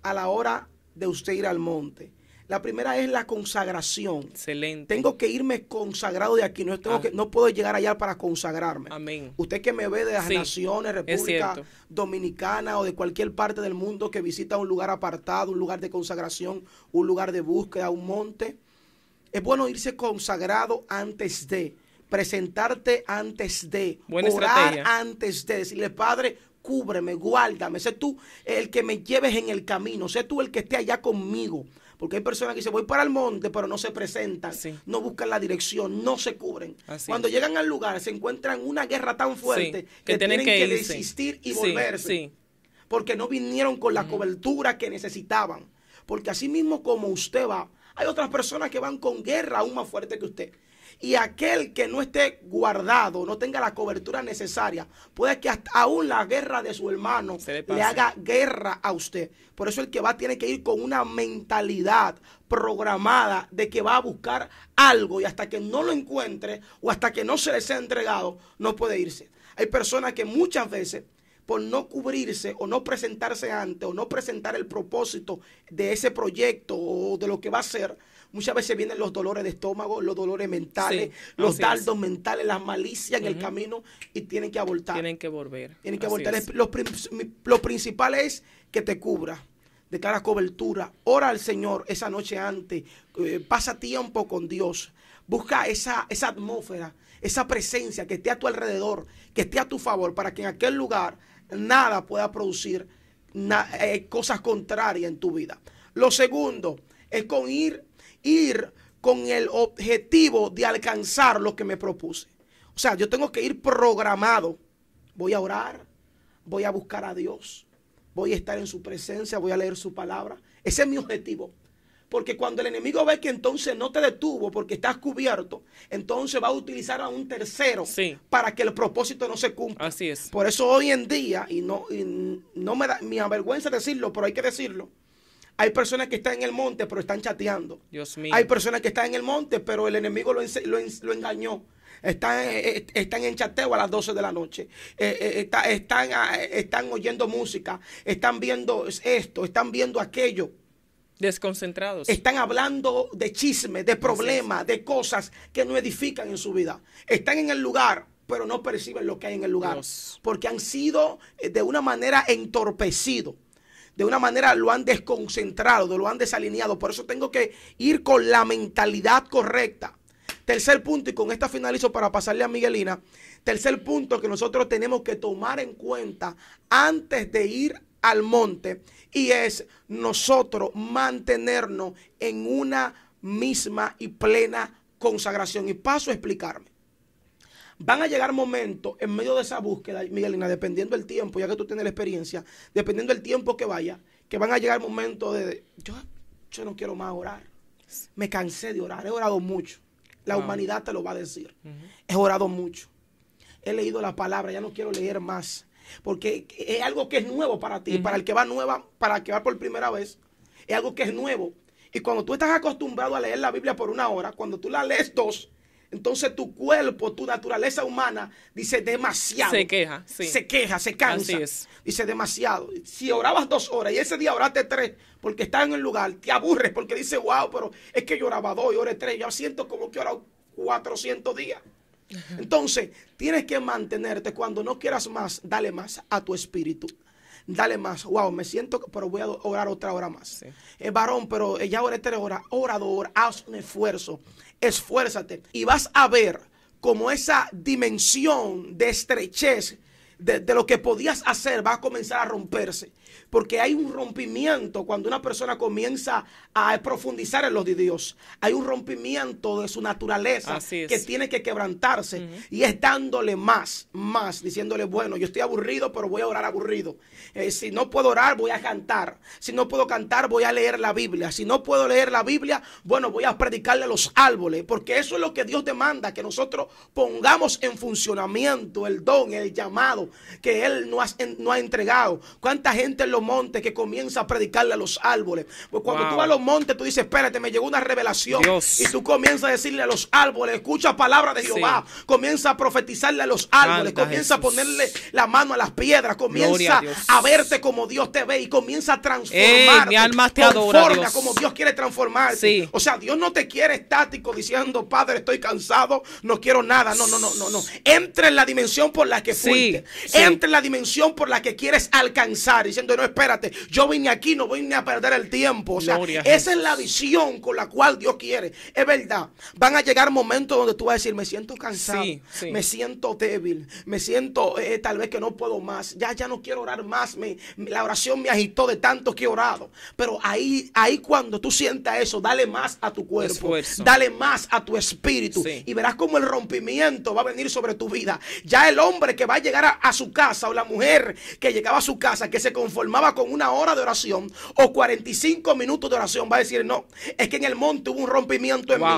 a la hora de usted ir al monte. La primera es la consagración. Excelente. Tengo que irme consagrado de aquí. No, tengo ah. no puedo llegar allá para consagrarme. Amén. Usted que me ve de las naciones, República Dominicana o de cualquier parte del mundo que visita un lugar apartado, un lugar de consagración, un lugar de búsqueda, un monte es bueno irse consagrado antes de, presentarte antes de, orar antes de, decirle, Padre, cúbreme, guárdame, sé tú el que me lleves en el camino, sé tú el que esté allá conmigo. Porque hay personas que se voy para el monte, pero no se presentan, no buscan la dirección, no se cubren. Cuando llegan al lugar, se encuentran una guerra tan fuerte que, tienen que, desistir y volverse. Porque no vinieron con la cobertura que necesitaban. Porque así mismo como usted va, hay otras personas que van con guerra aún más fuerte que usted. Y aquel que no esté guardado, no tenga la cobertura necesaria, puede que hasta aún la guerra de su hermano le, le, haga guerra a usted. Por eso el que va tiene que ir con una mentalidad programada de que va a buscar algo y hasta que no lo encuentre o hasta que no se le sea entregado, no puede irse. Hay personas que muchas veces por no cubrirse o no presentarse antes o no presentar el propósito de ese proyecto o de lo que va a ser, muchas veces vienen los dolores de estómago, los dolores mentales, los dardos mentales, las malicias en el camino y tienen que abortar. Tienen que volver. Tienen que abortar. Lo, principal es que te cubra. Declara cobertura, ora al Señor esa noche antes, eh, pasa tiempo con Dios, busca esa, esa atmósfera, esa presencia que esté a tu alrededor, que esté a tu favor, para que en aquel lugar nada pueda producir eh, cosas contrarias en tu vida. Lo segundo es con ir, ir con el objetivo de alcanzar lo que me propuse. O sea, yo tengo que ir programado. Voy a orar, voy a buscar a Dios, voy a estar en su presencia, voy a leer su palabra. Ese es mi objetivo. Porque cuando el enemigo ve que entonces no te detuvo porque estás cubierto, entonces va a utilizar a un tercero para que el propósito no se cumpla. Así es. Por eso hoy en día, y no, no me da, mi avergüenza decirlo, pero hay que decirlo. Hay personas que están en el monte, pero están chateando. Dios mío. Hay personas que están en el monte, pero el enemigo lo, engañó. Están, eh, eh, están, en chateo a las 12 de la noche, eh, están, ah, están oyendo música, están viendo esto, están viendo aquello. Desconcentrados. Están hablando de chisme, de problemas, de cosas que no edifican en su vida. Están en el lugar, pero no perciben lo que hay en el lugar. Porque han sido eh, de una manera entorpecido De una manera lo han desconcentrado, lo han desalineado. Por eso tengo que ir con la mentalidad correcta. Tercer punto, y con esta finalizo para pasarle a Miguelina. Tercer punto que nosotros tenemos que tomar en cuenta antes de ir al monte y es nosotros mantenernos en una misma y plena consagración. Y paso a explicarme. Van a llegar momentos en medio de esa búsqueda, Miguelina, dependiendo del tiempo, ya que tú tienes la experiencia, dependiendo del tiempo que vaya, que van a llegar momentos de, yo, yo no quiero más orar. Me cansé de orar, he orado mucho. La humanidad te lo va a decir. He orado mucho. He leído la palabra, ya no quiero leer más. Porque es algo que es nuevo para ti, para el que va nueva, para que va por primera vez, es algo que es nuevo. Y cuando tú estás acostumbrado a leer la Biblia por una hora, cuando tú la lees dos, entonces tu cuerpo, tu naturaleza humana dice demasiado. Se queja, Se queja, se cansa. Dice demasiado. Si orabas dos horas y ese día oraste tres, porque estás en el lugar, te aburres porque dices, wow, pero es que yo oraba dos y oré tres. Yo siento como que he orado cuatrocientos días. Entonces, tienes que mantenerte. Cuando no quieras más, dale más a tu espíritu. Dale más. Wow, me siento, pero voy a orar otra hora más. Es eh, varón, pero eh, ya oré tres horas. Orador, haz un esfuerzo. Esfuérzate. Y vas a ver como esa dimensión de estrechez de lo que podías hacer va a comenzar a romperse porque hay un rompimiento cuando una persona comienza a profundizar en los de Dios. Hay un rompimiento de su naturaleza que tiene que quebrantarse. Y es dándole más, más, diciéndole, bueno, yo estoy aburrido, pero voy a orar aburrido. Eh, si no puedo orar, voy a cantar. Si no puedo cantar, voy a leer la Biblia. Si no puedo leer la Biblia, bueno, voy a predicarle los árboles. Porque eso es lo que Dios demanda, que nosotros pongamos en funcionamiento el don, el llamado que Él no ha, no ha entregado. ¿Cuánta gente en los montes que comienza a predicarle a los árboles. Pues cuando tú vas a los montes, tú dices, espérate, me llegó una revelación. Y tú comienzas a decirle a los árboles, escucha palabra de Jehová. Comienza a profetizarle a los árboles. comienza a ponerle la mano a las piedras. Comienza a, verte como Dios te ve y comienza a transformarte. mi alma te adora, como Dios quiere transformarte. O sea, Dios no te quiere estático diciendo, Padre, estoy cansado, no quiero nada. No, no, no, no, no. Entra en la dimensión por la que fuiste. Entra en la dimensión por la que quieres alcanzar, diciendo no, espérate, yo vine aquí, no vine a perder el tiempo. O sea, esa es la visión con la cual Dios quiere. Es verdad, van a llegar momentos donde tú vas a decir, me siento cansado, me siento débil, me siento eh, tal vez que no puedo más, ya, ya no quiero orar más, la oración me agitó de tanto que he orado. Pero ahí, ahí cuando tú sientas eso, dale más a tu cuerpo, dale más a tu espíritu y verás como el rompimiento va a venir sobre tu vida. Ya el hombre que va a llegar a, su casa o la mujer que llegaba a su casa, que se conformó, formaba con una hora de oración o 45 minutos de oración, va a decir, no, es que en el monte hubo un rompimiento en mí.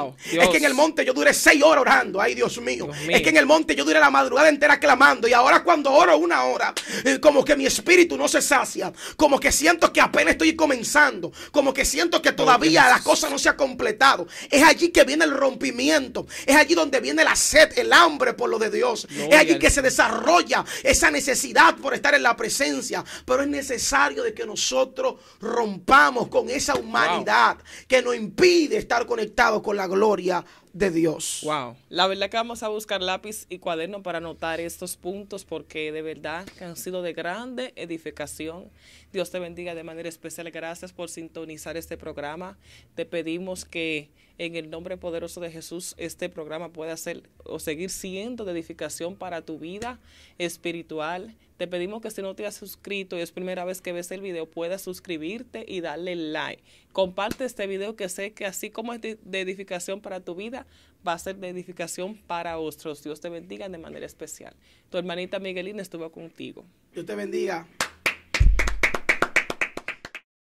Es que en el monte yo duré seis horas orando, ay Dios mío. Es que en el monte yo duré la madrugada entera clamando y ahora cuando oro una hora, eh, como que mi espíritu no se sacia, como que siento que apenas estoy comenzando, como que siento que oh, todavía la cosa no se ha completado. Es allí que viene el rompimiento, es allí donde viene la sed, el hambre por lo de Dios. es allí que se desarrolla esa necesidad por estar en la presencia, pero es necesario necesario de que nosotros rompamos con esa humanidad que nos impide estar conectados con la gloria de Dios. Wow. La verdad que vamos a buscar lápiz y cuaderno para anotar estos puntos porque de verdad que han sido de grande edificación. Dios te bendiga de manera especial. Gracias por sintonizar este programa. Te pedimos que en el nombre poderoso de Jesús este programa puede hacer o seguir siendo de edificación para tu vida espiritual. Te pedimos que si no te has suscrito y es primera vez que ves el video, puedas suscribirte y darle like. Comparte este video que sé que así como es de edificación para tu vida, va a ser de edificación para otros. Dios te bendiga de manera especial. Tu hermanita Miguelina estuvo contigo. Dios te bendiga.